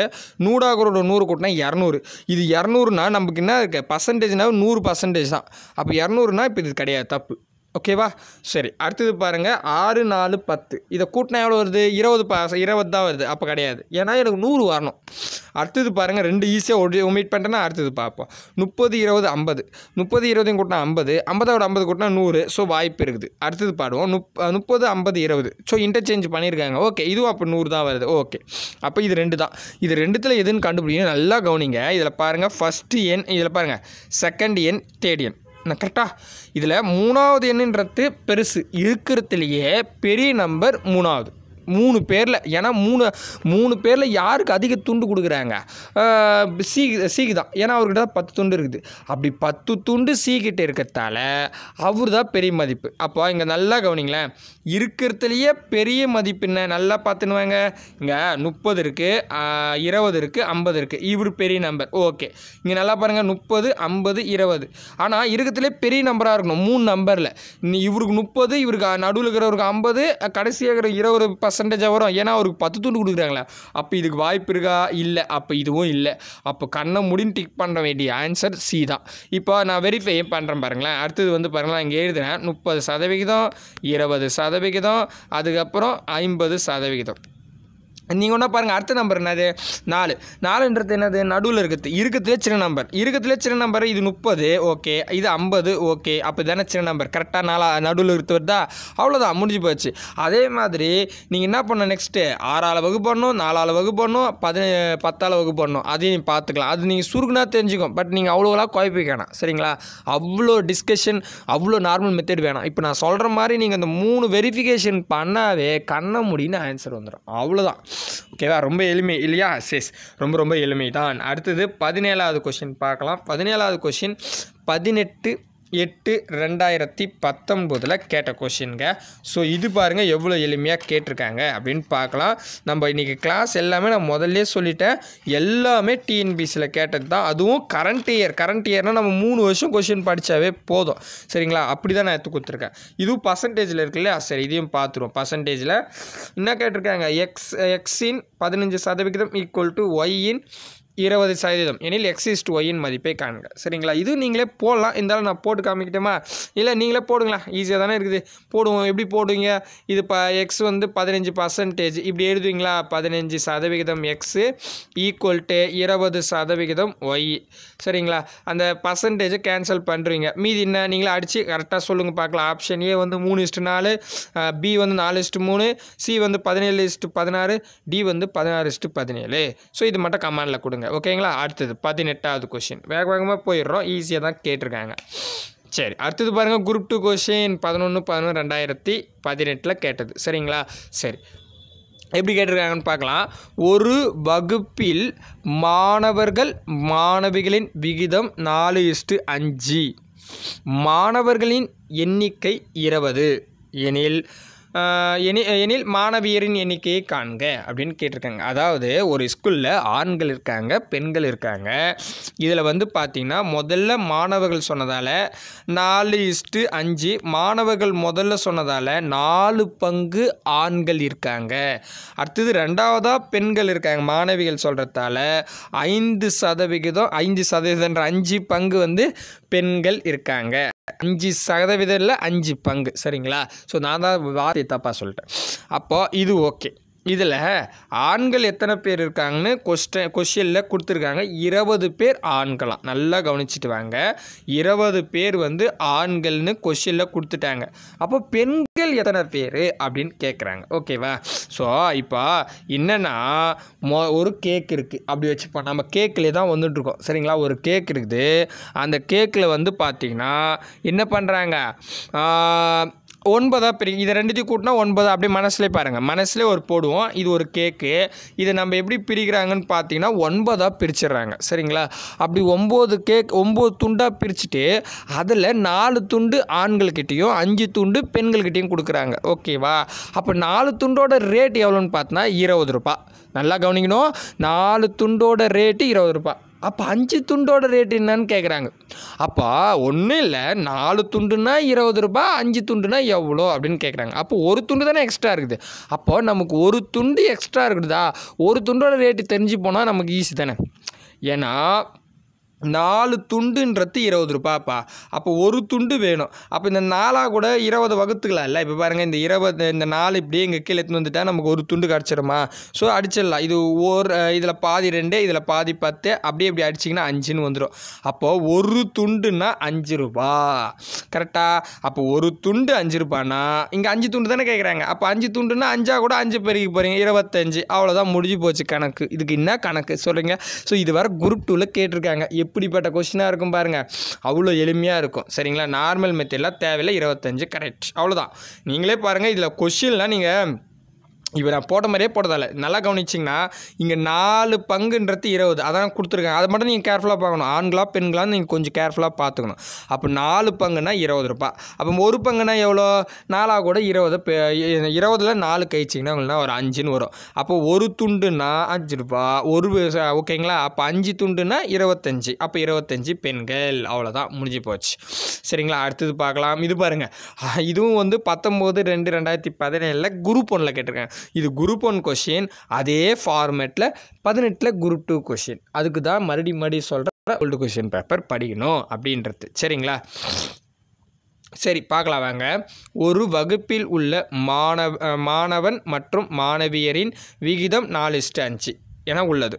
நூறாகரோட நூறு கூட்டினா இரநூறு இது இரநூறுனா நமக்கு என்ன இருக்குது பர்சன்டேஜ்னாவே நூறு பர்சன்டேஜ் தான் அப்போ இரநூறுனா இப்போ இது கிடையாது தப்பு ஓகேவா சரி அடுத்தது பாருங்கள் ஆறு நாலு பத்து இதை கூட்டினா எவ்வளோ வருது இருபது பா இருபது தான் வருது அப்போ கிடையாது ஏன்னா எனக்கு நூறு வரணும் அடுத்தது பாருங்கள் ரெண்டு ஈஸியாக ஒடி ஒமிட் பண்ணிட்டேன்னா அடுத்தது பார்ப்போம் முப்பது இருபது ஐம்பது முப்பது இருபதையும் கூட்டினா ஐம்பது ஐம்பதோட ஐம்பது கூட்டினா நூறு ஸோ வாய்ப்பு இருக்குது அடுத்தது பாடுவோம் முப் முப்பது ஐம்பது இருபது ஸோ இன்டர்சேஞ்ச் பண்ணியிருக்காங்க ஓகே இதுவும் அப்போ நூறு தான் வருது ஓகே அப்போ இது ரெண்டு தான் இது ரெண்டுத்தில் எதுன்னு கண்டுபிடிக்கணும் நல்லா கவனிங்க இதில் பாருங்கள் ஃபஸ்ட்டு எண் இதில் பாருங்கள் செகண்ட் எண் தேர்ட் எண் நான் கரெக்டாக இதில் மூணாவது எண்ணுன்றது பெருசு இருக்கிறதுலையே பெரிய நம்பர் மூணாவது மூணு பேரில் ஏன்னா மூணு மூணு பேரில் யாருக்கு அதிக துண்டு கொடுக்குறாங்க சீ சீக்கு தான் ஏன்னா அவர்கிட்ட தான் பத்து துண்டு இருக்குது அப்படி பத்து துண்டு சீக்கிட்டு இருக்கிறதால அவர் தான் பெரிய மதிப்பு அப்போ இங்கே நல்லா கவனிங்களேன் இருக்கிறதுலையே பெரிய மதிப்பு என்ன நல்லா வாங்க இங்கே முப்பது இருக்குது இருபது இருக்குது ஐம்பது இருக்குது இவர் பெரிய நம்பர் ஓகே இங்கே நல்லா பாருங்கள் முப்பது ஐம்பது இருபது ஆனால் இருக்கிறதுலே பெரிய நம்பராக இருக்கணும் மூணு நம்பரில் இவருக்கு முப்பது இவருக்கு நடுவில் இருக்கிறவருக்கு ஐம்பது கடைசியாக இருக்கிற இருபது பசங்க பர்சன்டேஜாக வரும் ஏன்னா அவருக்கு பத்து துண்டு கொடுக்குறாங்களே அப்போ இதுக்கு வாய்ப்பு இருக்கா இல்லை அப்போ இதுவும் இல்லை அப்போ கண்ணை முடின்னு டிக் பண்ண வேண்டிய ஆன்சர் சி தான் இப்போ நான் வெரிஃபை பண்ணுறேன் பாருங்களேன் அடுத்தது வந்து பாருங்களேன் இங்கே எழுதுறேன் முப்பது சதவிகிதம் இருபது சதவிகிதம் அதுக்கப்புறம் ஐம்பது சதவிகிதம் நீங்கள் ஒன்றா பாருங்கள் அடுத்த நம்பர் என்னது நாலு நாலுன்றது என்னது நடுவில் இருக்குது இருக்கத்துல சின்ன நம்பர் இருக்கத்துலேயே சின்ன நம்பர் இது முப்பது ஓகே இது ஐம்பது ஓகே அப்போ தானே சின்ன நம்பர் கரெக்டாக நாலா நடுவில் இருக்கு வருதா அவ்வளோதான் முடிஞ்சு போச்சு அதே மாதிரி நீங்கள் என்ன பண்ணணும் நெக்ஸ்ட்டு ஆறால் வகுப்பு பண்ணணும் நாலால் வகுப்பு பண்ணணும் பதி பத்தால் வகுப்பு பண்ணணும் அதையும் நீங்கள் பார்த்துக்கலாம் அது நீங்கள் சுருக்குனா தெரிஞ்சுக்கும் பட் நீங்கள் அவ்வளோலாம் குழப்பிக்க வேணாம் சரிங்களா அவ்வளோ டிஸ்கஷன் அவ்வளோ நார்மல் மெத்தட் வேணாம் இப்போ நான் சொல்கிற மாதிரி நீங்கள் அந்த மூணு வெரிஃபிகேஷன் பண்ணாவே கண்ண முடின்னு ஆன்சர் வந்துடும் அவ்வளோதான் ஓகேவா ரொம்ப எளிமை இல்லையா செஸ் ரொம்ப ரொம்ப எளிமை தான் அடுத்தது பதினேழாவது கொஷின் பார்க்கலாம் பதினேழாவது கொஷின் பதினெட்டு எட்டு ரெண்டாயிரத்தி பத்தொம்போதில் கேட்ட கொஷின்ங்க ஸோ இது பாருங்கள் எவ்வளோ எளிமையாக கேட்டிருக்காங்க அப்படின்னு பார்க்கலாம் நம்ம இன்றைக்கி கிளாஸ் எல்லாமே நான் முதல்ல சொல்லிட்டேன் எல்லாமே டிஎன்பிசியில் கேட்டது தான் அதுவும் கரண்ட் இயர் கரண்ட் இயர்னால் நம்ம மூணு வருஷம் கொஷின் படித்தாவே போதும் சரிங்களா அப்படி தான் நான் எடுத்து கொடுத்துருக்கேன் இதுவும் பர்சன்டேஜில் இருக்கு இல்லையா சரி இதையும் பார்த்துருவோம் பர்சன்டேஜில் என்ன கேட்டிருக்காங்க எக்ஸ் எக்ஸின் பதினஞ்சு சதவிகிதம் ஈக்குவல் டு ஒய்யின் இருபது சதவீதம் எனில் எக்ஸ் டு ஒயின் மதிப்பை காணுங்க சரிங்களா இது நீங்களே போடலாம் இருந்தாலும் நான் போட்டு காமிக்கிட்டேமா இல்லை நீங்களே போடுங்களா ஈஸியாக தானே இருக்குது போடுவோம் எப்படி போடுவீங்க இது ப எக்ஸ் வந்து பதினஞ்சு பர்சன்டேஜ் இப்படி எழுதுவீங்களா பதினஞ்சு சதவிகிதம் எக்ஸு ஈக்குவல் டு இருபது சதவிகிதம் ஒய் சரிங்களா அந்த பர்சன்டேஜை கேன்சல் பண்ணுறீங்க மீதி என்ன நீங்களே அடித்து கரெக்டாக சொல்லுங்கள் பார்க்கலாம் ஆப்ஷன் ஏ வந்து மூணு இஸ்ட்டு நாலு பி வந்து நாலு இஸ்ட்டு மூணு சி வந்து பதினேழு இஸ்ட்டு பதினாறு டி வந்து பதினாறு இஸ்ட்டு பதினேழு ஸோ இது மட்டும் கமாண்டில் கொடுங்க பண்ணுங்கள் ஓகேங்களா அடுத்தது பதினெட்டாவது கொஷின் வேக வேகமாக போயிடுறோம் ஈஸியாக தான் கேட்டிருக்காங்க சரி அடுத்தது பாருங்கள் குரூப் டூ கொஷின் பதினொன்று பதினொன்று ரெண்டாயிரத்தி பதினெட்டில் கேட்டது சரிங்களா சரி எப்படி கேட்டிருக்காங்கன்னு பார்க்கலாம் ஒரு வகுப்பில் மாணவர்கள் மாணவிகளின் விகிதம் நாலு இஸ்டு அஞ்சு மாணவர்களின் எண்ணிக்கை இருபது எனில் எனி எனில் மாணவியரின் எண்ணிக்கையை காண்க அப்படின்னு கேட்டிருக்காங்க அதாவது ஒரு ஸ்கூலில் ஆண்கள் இருக்காங்க பெண்கள் இருக்காங்க இதில் வந்து பார்த்திங்கன்னா முதல்ல மாணவர்கள் சொன்னதால் நாலு இஸ்ட்டு அஞ்சு மாணவர்கள் முதல்ல சொன்னதால் நாலு பங்கு ஆண்கள் இருக்காங்க அடுத்தது ரெண்டாவதாக பெண்கள் இருக்காங்க மாணவிகள் சொல்கிறதால ஐந்து சதவிகிதம் ஐந்து சதவீதன்ற அஞ்சு பங்கு வந்து பெண்கள் இருக்காங்க அஞ்சு சதவீதத்தில் அஞ்சு பங்கு சரிங்களா ஸோ நான் தான் வார்த்தையை தப்பாக சொல்லிட்டேன் அப்போது இது ஓகே இதில் ஆண்கள் எத்தனை பேர் இருக்காங்கன்னு கொஸ்ட கொஷினில் கொடுத்துருக்காங்க இருபது பேர் ஆண்களாம் நல்லா கவனிச்சிட்டு வாங்க இருபது பேர் வந்து ஆண்கள்னு கொஷினில் கொடுத்துட்டாங்க அப்போ பெண்கள் எத்தனை பேர் அப்படின்னு கேட்குறாங்க ஓகேவா ஸோ இப்போ என்னென்னா மொ ஒரு கேக் இருக்குது அப்படி வச்சுப்போம் நம்ம கேக்கில் தான் வந்துட்டுருக்கோம் சரிங்களா ஒரு கேக் இருக்குது அந்த கேக்கில் வந்து பார்த்திங்கன்னா என்ன பண்ணுறாங்க ஒன்பதாக பிரி இதை ரெண்டுத்தையும் கூட்டினா ஒன்பதாக அப்படியே மனசில் பாருங்கள் மனசுலேயே ஒரு போடுவோம் இது ஒரு கேக்கு இதை நம்ம எப்படி பிரிக்கிறாங்கன்னு பார்த்தீங்கன்னா ஒன்பதாக பிரிச்சிடுறாங்க சரிங்களா அப்படி ஒம்பது கேக் ஒம்பது துண்டாக பிரிச்சுட்டு அதில் நாலு துண்டு ஆண்கள்கிட்டையும் அஞ்சு துண்டு பெண்கள்கிட்டையும் கொடுக்குறாங்க ஓகேவா அப்போ நாலு துண்டோட ரேட் எவ்வளோன்னு பார்த்தோன்னா இருபது ரூபா நல்லா கவனிக்கணும் நாலு துண்டோட ரேட்டு இருபது ரூபா அப்போ அஞ்சு துண்டோட ரேட் என்னன்னு கேட்குறாங்க அப்போ ஒன்றும் இல்லை நாலு துண்டுனா இருபது ரூபா அஞ்சு துண்டுனா எவ்வளோ அப்படின்னு கேட்குறாங்க அப்போ ஒரு துண்டு தானே எக்ஸ்ட்ரா இருக்குது அப்போ நமக்கு ஒரு துண்டு எக்ஸ்ட்ரா இருக்குதா ஒரு துண்டோட ரேட்டு தெரிஞ்சு போனால் நமக்கு ஈஸி தானே ஏன்னா நாலு துண்டுன்றது இருபது ரூபாப்பா அப்போ ஒரு துண்டு வேணும் அப்போ இந்த நாலாக கூட இருபது வகுத்துக்கலாம் இல்லை இப்போ பாருங்கள் இந்த இருபது இந்த நாலு இப்படியே இங்கே கீழே எடுத்துன்னு வந்துட்டால் நமக்கு ஒரு துண்டு கிடச்சிருமா ஸோ அடிச்சிடலாம் இது ஒரு இதில் பாதி ரெண்டு இதில் பாதி பத்து அப்படியே இப்படி அடிச்சிங்கன்னா அஞ்சுன்னு வந்துடும் அப்போது ஒரு துண்டுன்னா அஞ்சு ரூபா கரெக்டாக அப்போ ஒரு துண்டு அஞ்சு ரூபானா இங்கே அஞ்சு துண்டு தானே கேட்குறாங்க அப்போ அஞ்சு துண்டுன்னா அஞ்சாக கூட அஞ்சு பெருகி போகிறீங்க இருபத்தஞ்சு அவ்வளோதான் முடிஞ்சு போச்சு கணக்கு இதுக்கு என்ன கணக்கு சொல்கிறீங்க ஸோ இது வர குரூப் டூவில் கேட்டிருக்காங்க எப் இப்படிப்பட்ட கொஷினாக இருக்கும் பாருங்கள் அவ்வளோ எளிமையாக இருக்கும் சரிங்களா நார்மல் மெத்தெல்லாம் தேவையில்லை இருபத்தஞ்சு கரெக்ட் அவ்வளோதான் நீங்களே பாருங்கள் இதில் கொஷின்லாம் நீங்கள் இப்போ நான் போட்ட மாதிரியே போட்டதால நல்லா கவனிச்சிங்கன்னா இங்கே நாலு பங்குன்றது இருபது அதான் கொடுத்துருக்காங்க அதை மட்டும் நீங்கள் கேர்ஃபுல்லாக பார்க்கணும் ஆண்களா பெண்களாக நீங்கள் கொஞ்சம் கேர்ஃபுல்லாக பார்த்துக்கணும் அப்போ நாலு பங்குனா இருபது ரூபா அப்போ ஒரு பங்குனா எவ்வளோ நாலாக கூட இருபது இருபதில் நாலு கழிச்சிங்கன்னா ஒரு அஞ்சுன்னு வரும் அப்போ ஒரு துண்டுனா அஞ்சு ரூபா ஒரு ஓகேங்களா அப்போ அஞ்சு துண்டுனா இருபத்தஞ்சி அப்போ இருபத்தஞ்சி பெண்கள் அவ்வளோதான் முடிஞ்சு போச்சு சரிங்களா அடுத்தது பார்க்கலாம் இது பாருங்கள் இதுவும் வந்து பத்தொம்போது ரெண்டு ரெண்டாயிரத்தி பதினேழில் குரூப் ஒன்றில் கேட்டிருக்கேன் இது குரூப் ஒன் கொஷின் அதே ஃபார்மேட்டில் பதினெட்டில் குரூப் டூ கொஷின் அதுக்கு தான் மறுபடி மறுபடி சொல்கிற ஓல்டு கொஷின் பேப்பர் படிக்கணும் அப்படின்றது சரிங்களா சரி பார்க்கலாம் வாங்க ஒரு வகுப்பில் உள்ள மாணவ மாணவன் மற்றும் மாணவியரின் விகிதம் நாலு ஸ்டாஞ்சு அஞ்சு என உள்ளது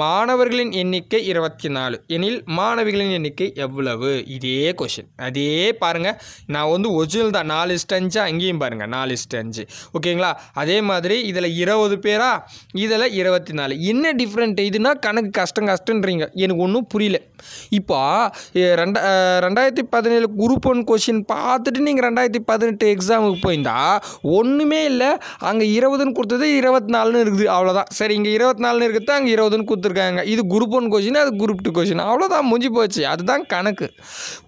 மாணவர்களின் எண்ணிக்கை இருபத்தி நாலு எனில் மாணவிகளின் எண்ணிக்கை எவ்வளவு இதே கொஷின் அதே பாருங்கள் நான் வந்து ஒரிஜினல் தான் நாலு இஸ்ட் அங்கேயும் பாருங்கள் நாலு இஸ்ட் ஓகேங்களா அதே மாதிரி இதில் இருபது பேரா இதில் இருபத்தி நாலு என்ன டிஃப்ரெண்ட் இதுனா கணக்கு கஷ்டம் கஷ்டன்றீங்க எனக்கு ஒன்றும் புரியல இப்போ ரெண்டா ரெண்டாயிரத்தி பதினேழு குரூப் ஒன் கொஷின் பார்த்துட்டு நீங்கள் ரெண்டாயிரத்தி பதினெட்டு எக்ஸாமுக்கு போயிருந்தா ஒன்றுமே இல்லை அங்கே இருபதுன்னு கொடுத்தது இருபத்தி நாலுன்னு இருக்குது அவ்வளோதான் சரி இங்கே இருபத்தி நாலுன்னு இருக்குது அங்கே இருபதுன்னு கொடுத்துருக்காங்க இது குரூப் ஒன் கொஷின் அது குரூப் டூ கொஷின் அவ்வளோதான் முடிஞ்சு போச்சு அதுதான் கணக்கு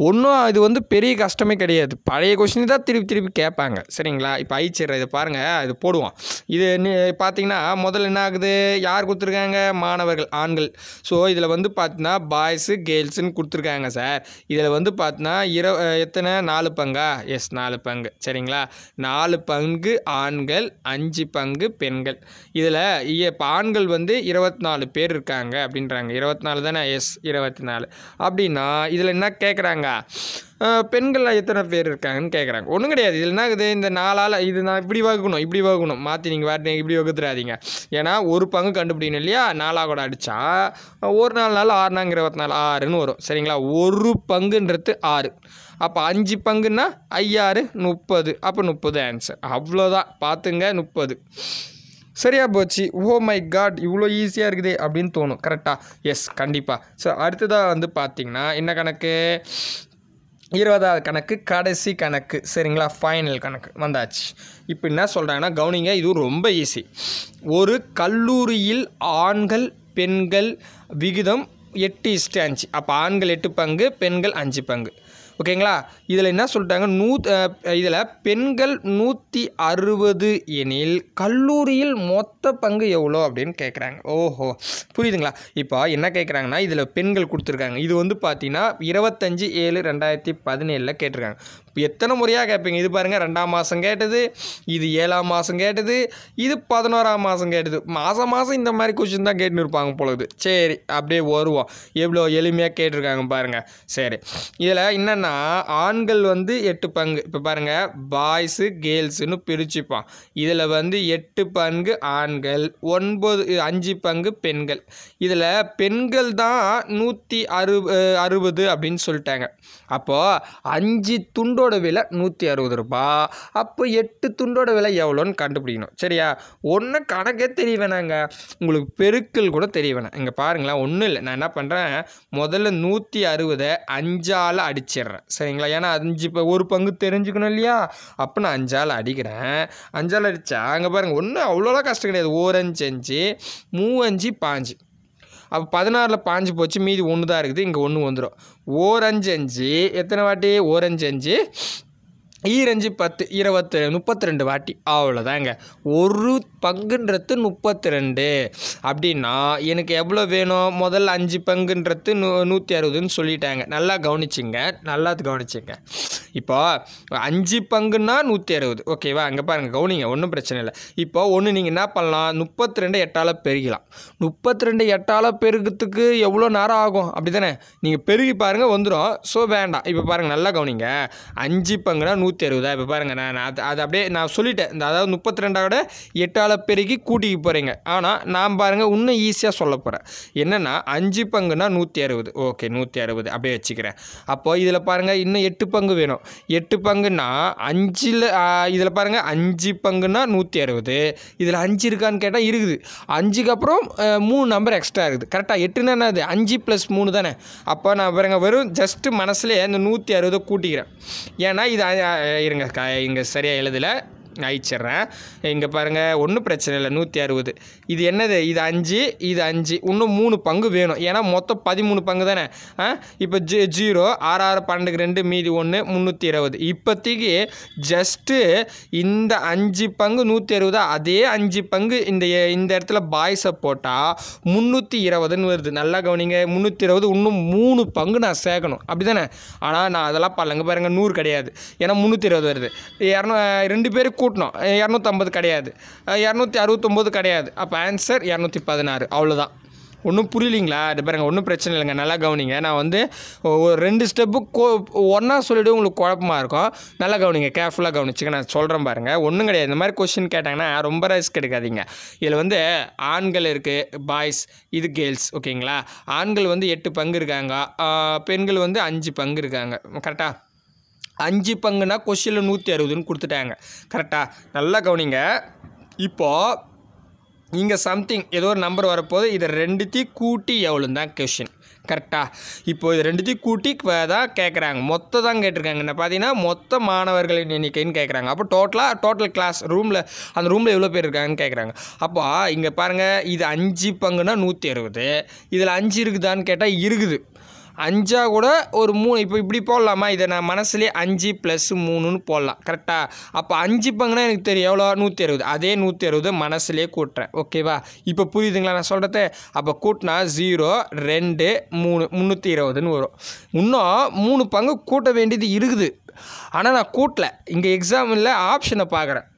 ஒன்றும் இது வந்து பெரிய கஷ்டமே கிடையாது பழைய கொஷின் தான் திருப்பி திருப்பி கேட்பாங்க சரிங்களா இப்போ ஐச்சியர் இதை பாருங்கள் இது போடுவோம் இது பார்த்தீங்கன்னா முதல்ல என்ன ஆகுது யார் கொடுத்துருக்காங்க மாணவர்கள் ஆண்கள் ஸோ இதில் வந்து பார்த்தீங்கன்னா பாய்ஸு கேர்ள்ஸுன்னு கொடுத்துருக்காங்க சார் இதில் வந்து பார்த்தீங்கன்னா இர எத்தனை நாலு பங்கா எஸ் நாலு பங்கு சரிங்களா நாலு பங்கு ஆண்கள் அஞ்சு பங்கு பெண்கள் இதில் இப்போ ஆண்கள் வந்து இருபத்தி நாலு பேர் பேர் இருக்காங்க அப்படின்றாங்க இருபத்தி நாலு தானே எஸ் இருபத்தி நாலு அப்படின்னா இதில் என்ன கேட்குறாங்க பெண்கள் எத்தனை பேர் இருக்காங்கன்னு கேட்குறாங்க ஒன்றும் கிடையாது இதில் என்ன இது இந்த நாளால் இது நான் இப்படி வகுக்கணும் இப்படி வகுக்கணும் மாற்றி நீங்கள் வேறு இப்படி வகுத்துறாதீங்க ஏன்னா ஒரு பங்கு கண்டுபிடிக்கணும் இல்லையா நாலாக கூட அடித்தா ஒரு நாலு நாள் ஆறு நாங்கள் இருபத்தி நாலு ஆறுன்னு வரும் சரிங்களா ஒரு பங்குன்றது ஆறு அப்போ அஞ்சு பங்குன்னா ஐயாறு முப்பது அப்போ முப்பது ஆன்சர் அவ்வளோதான் பார்த்துங்க முப்பது சரியாக போச்சு ஓ மை காட் இவ்வளோ ஈஸியாக இருக்குது அப்படின்னு தோணும் கரெக்டாக எஸ் கண்டிப்பாக ஸோ அடுத்ததாக வந்து பார்த்திங்கன்னா என்ன கணக்கு இருபதாவது கணக்கு கடைசி கணக்கு சரிங்களா ஃபைனல் கணக்கு வந்தாச்சு இப்போ என்ன சொல்கிறாங்கன்னா கவுனிங்க இது ரொம்ப ஈஸி ஒரு கல்லூரியில் ஆண்கள் பெண்கள் விகிதம் எட்டு இஷ்டு அஞ்சு அப்போ ஆண்கள் எட்டு பங்கு பெண்கள் அஞ்சு பங்கு ஓகேங்களா இதில் என்ன சொல்லிட்டாங்க நூ இதில் பெண்கள் நூற்றி அறுபது எனில் கல்லூரியில் மொத்த பங்கு எவ்வளோ அப்படின்னு கேட்குறாங்க ஓஹோ புரியுதுங்களா இப்போ என்ன கேட்குறாங்கன்னா இதில் பெண்கள் கொடுத்துருக்காங்க இது வந்து பார்த்திங்கன்னா இருபத்தஞ்சி ஏழு ரெண்டாயிரத்தி பதினேழில் கேட்டிருக்காங்க இப்போ எத்தனை முறையாக கேட்பீங்க இது பாருங்கள் ரெண்டாம் மாதம் கேட்டது இது ஏழாம் மாதம் கேட்டது இது பதினோராம் மாதம் கேட்டது மாதம் மாதம் இந்த மாதிரி கொஷின் தான் கேட்டுன்னு இருப்பாங்க பொழுது சரி அப்படியே வருவோம் எவ்வளோ எளிமையாக கேட்டிருக்காங்க பாருங்கள் சரி இதில் என்னென்னா ஆண்கள் வந்து எட்டு பங்கு இப்போ பாருங்கள் பாய்ஸு கேர்ள்ஸுன்னு பிரிச்சுப்பான் இதில் வந்து எட்டு பங்கு ஆண்கள் ஒன்பது அஞ்சு பங்கு பெண்கள் இதில் பெண்கள் தான் நூற்றி அறு அறுபது அப்படின்னு சொல்லிட்டாங்க அப்போது அஞ்சு துண்டோட விலை நூற்றி அறுபது ரூபா அப்போ எட்டு துண்டோட விலை எவ்வளோன்னு கண்டுபிடிக்கணும் சரியா ஒன்று கணக்கே தெரிய வேணாங்க உங்களுக்கு பெருக்கல் கூட தெரிய வேணாம் இங்கே பாருங்களேன் ஒன்றும் இல்லை நான் என்ன பண்ணுறேன் முதல்ல நூற்றி அறுபதை அஞ்சால் அடிச்சிடுறேன் சரிங்களா ஏன்னா அஞ்சு இப்போ ஒரு பங்கு தெரிஞ்சுக்கணும் இல்லையா அப்போ நான் அஞ்சால் அடிக்கிறேன் அஞ்சால் அடித்தா அங்கே பாருங்கள் ஒன்றும் அவ்வளோலாம் கஷ்டம் கிடையாது ஓரஞ்சு அஞ்சு மூவஞ்சு பாஞ்சு அப்போ பதினாறில் பாஞ்சு போச்சு மீதி ஒன்று தான் இருக்குது இங்கே ஒன்று வந்துடும் ஓரஞ்சு அஞ்சு எத்தனை வாட்டி ஓரஞ்சு அஞ்சு ஈரஞ்சு பத்து இருபத்து முப்பத்தி ரெண்டு வாட்டி அவ்வளோதாங்க ஒரு பங்குன்றது முப்பத்தி ரெண்டு அப்படின்னா எனக்கு எவ்வளோ வேணும் முதல்ல அஞ்சு பங்குன்றது நூ நூற்றி அறுபதுன்னு சொல்லிட்டாங்க நல்லா கவனிச்சிங்க நல்லா கவனிச்சிங்க இப்போ அஞ்சு பங்குன்னா நூற்றி அறுபது ஓகேவா அங்கே பாருங்கள் கவனிங்க ஒன்றும் பிரச்சனை இல்லை இப்போ ஒன்று நீங்கள் என்ன பண்ணலாம் முப்பத்தி ரெண்டு எட்டால் பெருகலாம் முப்பத்தி ரெண்டு எட்டால் பெருகிறதுக்கு எவ்வளோ நேரம் ஆகும் அப்படி தானே நீங்கள் பெருகி பாருங்கள் வந்துடும் ஸோ வேண்டாம் இப்போ பாருங்கள் நல்லா கவனிங்க அஞ்சு பங்குனா நூற்றி நூற்றி அறுபதா இப்போ பாருங்கள் நான் அது அது அப்படியே நான் சொல்லிட்டேன் இந்த அதாவது முப்பத்தி ரெண்டாவோட எட்டால் பெருக்கி கூட்டிக்கு போகிறீங்க ஆனால் நான் பாருங்கள் இன்னும் ஈஸியாக சொல்ல போகிறேன் என்னென்னா அஞ்சு பங்குனா நூற்றி அறுபது ஓகே நூற்றி அறுபது அப்படியே வச்சுக்கிறேன் அப்போது இதில் பாருங்கள் இன்னும் எட்டு பங்கு வேணும் எட்டு பங்குனா அஞ்சில் இதில் பாருங்கள் அஞ்சு பங்குனா நூற்றி அறுபது இதில் அஞ்சு இருக்கான்னு கேட்டால் இருக்குது அஞ்சுக்கு அப்புறம் மூணு நம்பர் எக்ஸ்ட்ரா இருக்குது கரெக்டாக எட்டுன்னா என்னது அஞ்சு ப்ளஸ் மூணு தானே அப்போ நான் பாருங்கள் வெறும் ஜஸ்ட்டு மனசுலேயே இந்த நூற்றி அறுபதை கூட்டிக்கிறேன் ஏன்னா இது இருங்க க இங்கே சரியாக எழுதலை ஆயிடுச்சிட்றேன் இங்கே பாருங்கள் ஒன்றும் பிரச்சனை இல்லை நூற்றி அறுபது இது என்னது இது அஞ்சு இது அஞ்சு இன்னும் மூணு பங்கு வேணும் ஏன்னா மொத்தம் பதிமூணு பங்கு தானே இப்போ ஜீ ஜீரோ ஆறு ஆறு பன்னெண்டுக்கு ரெண்டு மீதி ஒன்று முந்நூற்றி இருபது இப்போதைக்கு ஜஸ்ட்டு இந்த அஞ்சு பங்கு நூற்றி அறுபது அதே அஞ்சு பங்கு இந்த இந்த இடத்துல பாய்ஸை போட்டால் முந்நூற்றி இருபதுன்னு வருது நல்லா கவனிங்க முந்நூற்றி இருபது இன்னும் மூணு பங்கு நான் சேர்க்கணும் அப்படி தானே ஆனால் நான் அதெல்லாம் பாருங்க பாருங்கள் நூறு கிடையாது ஏன்னா முந்நூற்றி இருபது வருது இரநூ ரெண்டு பேருக்கு கூட்டணும் இரநூத்தம்பது கிடையாது இரநூத்தி அறுபத்தொம்போது கிடையாது அப்போ ஆன்சர் இரநூத்தி பதினாறு அவ்வளோதான் ஒன்றும் புரியலிங்களா இது பாருங்கள் ஒன்றும் பிரச்சனை இல்லைங்க நல்லா கவனிங்க நான் வந்து ஒரு ரெண்டு ஸ்டெப்பு கோ ஒன்றா சொல்லிவிட்டு உங்களுக்கு குழப்பமாக இருக்கும் நல்லா கவனிங்க கேர்ஃபுல்லாக கவனிச்சுங்க நான் சொல்கிறேன் பாருங்கள் ஒன்றும் கிடையாது இந்த மாதிரி கொஷின் கேட்டாங்கன்னா ரொம்ப ரிஸ்க் எடுக்காதீங்க இதில் வந்து ஆண்கள் இருக்குது பாய்ஸ் இது கேர்ள்ஸ் ஓகேங்களா ஆண்கள் வந்து எட்டு பங்கு இருக்காங்க பெண்கள் வந்து அஞ்சு பங்கு இருக்காங்க கரெக்டாக அஞ்சு பங்குனா கொஷினில் நூற்றி அறுபதுன்னு கொடுத்துட்டாங்க கரெக்டாக நல்லா கவனிங்க இப்போது இங்கே சம்திங் ஏதோ ஒரு நம்பர் வரப்போது இதை ரெண்டுத்தையும் கூட்டி எவ்வளோன்னு தான் கொஷின் கரெக்டாக இப்போது இது ரெண்டுத்தையும் கூட்டி தான் கேட்குறாங்க மொத்தம் தான் கேட்டிருக்காங்க என்ன பார்த்தீங்கன்னா மொத்த மாணவர்களின் எண்ணிக்கைன்னு கேட்குறாங்க அப்போ டோட்டலாக டோட்டல் கிளாஸ் ரூமில் அந்த ரூமில் எவ்வளோ பேர் இருக்காங்கன்னு கேட்குறாங்க அப்போ இங்கே பாருங்கள் இது அஞ்சு பங்குனா நூற்றி அறுபது இதில் அஞ்சு இருக்குதான்னு கேட்டால் இருக்குது அஞ்சாக கூட ஒரு மூணு இப்போ இப்படி போடலாமா இதை நான் மனசுலேயே அஞ்சு ப்ளஸ் மூணுன்னு போடலாம் கரெக்டாக அப்போ அஞ்சு பங்குனா எனக்கு தெரியும் எவ்வளோ நூற்றி அறுபது அதே நூற்றி அறுபது மனசுலேயே கூட்டுறேன் ஓகேவா இப்போ புரியுதுங்களா நான் சொல்கிறது அப்போ கூட்டினா ஜீரோ ரெண்டு மூணு முந்நூற்றி இருபதுன்னு வரும் இன்னும் மூணு பங்கு கூட்ட வேண்டியது இருக்குது ஆனால் நான் கூட்டலை இங்கே எக்ஸாம் இல்லை ஆப்ஷனை பார்க்குறேன்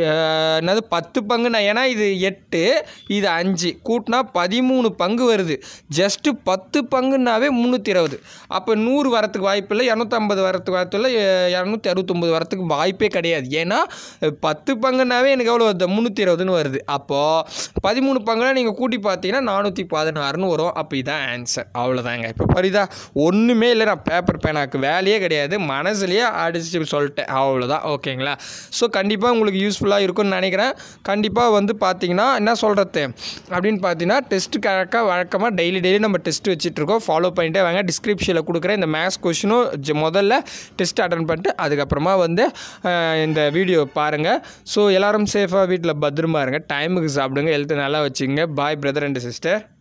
என்னது பத்து பங்குனா ஏன்னா இது எட்டு இது அஞ்சு கூட்டினா பதிமூணு பங்கு வருது ஜஸ்ட்டு பத்து பங்குனாவே முந்நூற்றி இருபது அப்போ நூறு வரத்துக்கு வாய்ப்பு இல்லை இரநூத்தம்பது வரத்துக்கு வாய்ப்பு இல்லை இரநூத்தி அறுபத்தொம்பது வரத்துக்கு வாய்ப்பே கிடையாது ஏன்னா பத்து பங்குனாவே எனக்கு எவ்வளோ வருது முந்நூற்றி இருபதுன்னு வருது அப்போது பதிமூணு பங்குனா நீங்கள் கூட்டி பார்த்தீங்கன்னா நானூற்றி பதினாறுன்னு வரும் அப்போ இதான் ஆன்சர் அவ்வளோதாங்க இப்போ பரிதா ஒன்றுமே இல்லை நான் பேப்பர் பேனாக்கு வேலையே கிடையாது மனசுலேயே அடிச்சு சொல்லிட்டேன் அவ்வளோதான் ஓகேங்களா ஸோ கண்டிப்பாக உங்களுக்கு யூஸ் யூஸ்ஃபுல்லாக இருக்கும்னு நினைக்கிறேன் கண்டிப்பாக வந்து பார்த்திங்கன்னா என்ன சொல்கிறது அப்படின்னு பார்த்தீங்கன்னா டெஸ்ட் கரெக்டாக வழக்கமாக டெய்லி டெய்லி நம்ம டெஸ்ட் வச்சுட்ருக்கோம் ஃபாலோ பண்ணிட்டே வாங்க டிஸ்கிரிப்ஷனில் கொடுக்குற இந்த மேக்ஸ் கொஷினும் முதல்ல டெஸ்ட் அட்டன் பண்ணிட்டு அதுக்கப்புறமா வந்து இந்த வீடியோ பாருங்கள் ஸோ எல்லோரும் சேஃபாக வீட்டில் பத்திரமா இருங்க டைமுக்கு சாப்பிடுங்க ஹெல்த்து நல்லா வச்சுக்கோங்க பாய் பிரதர் அண்ட் சிஸ்டர்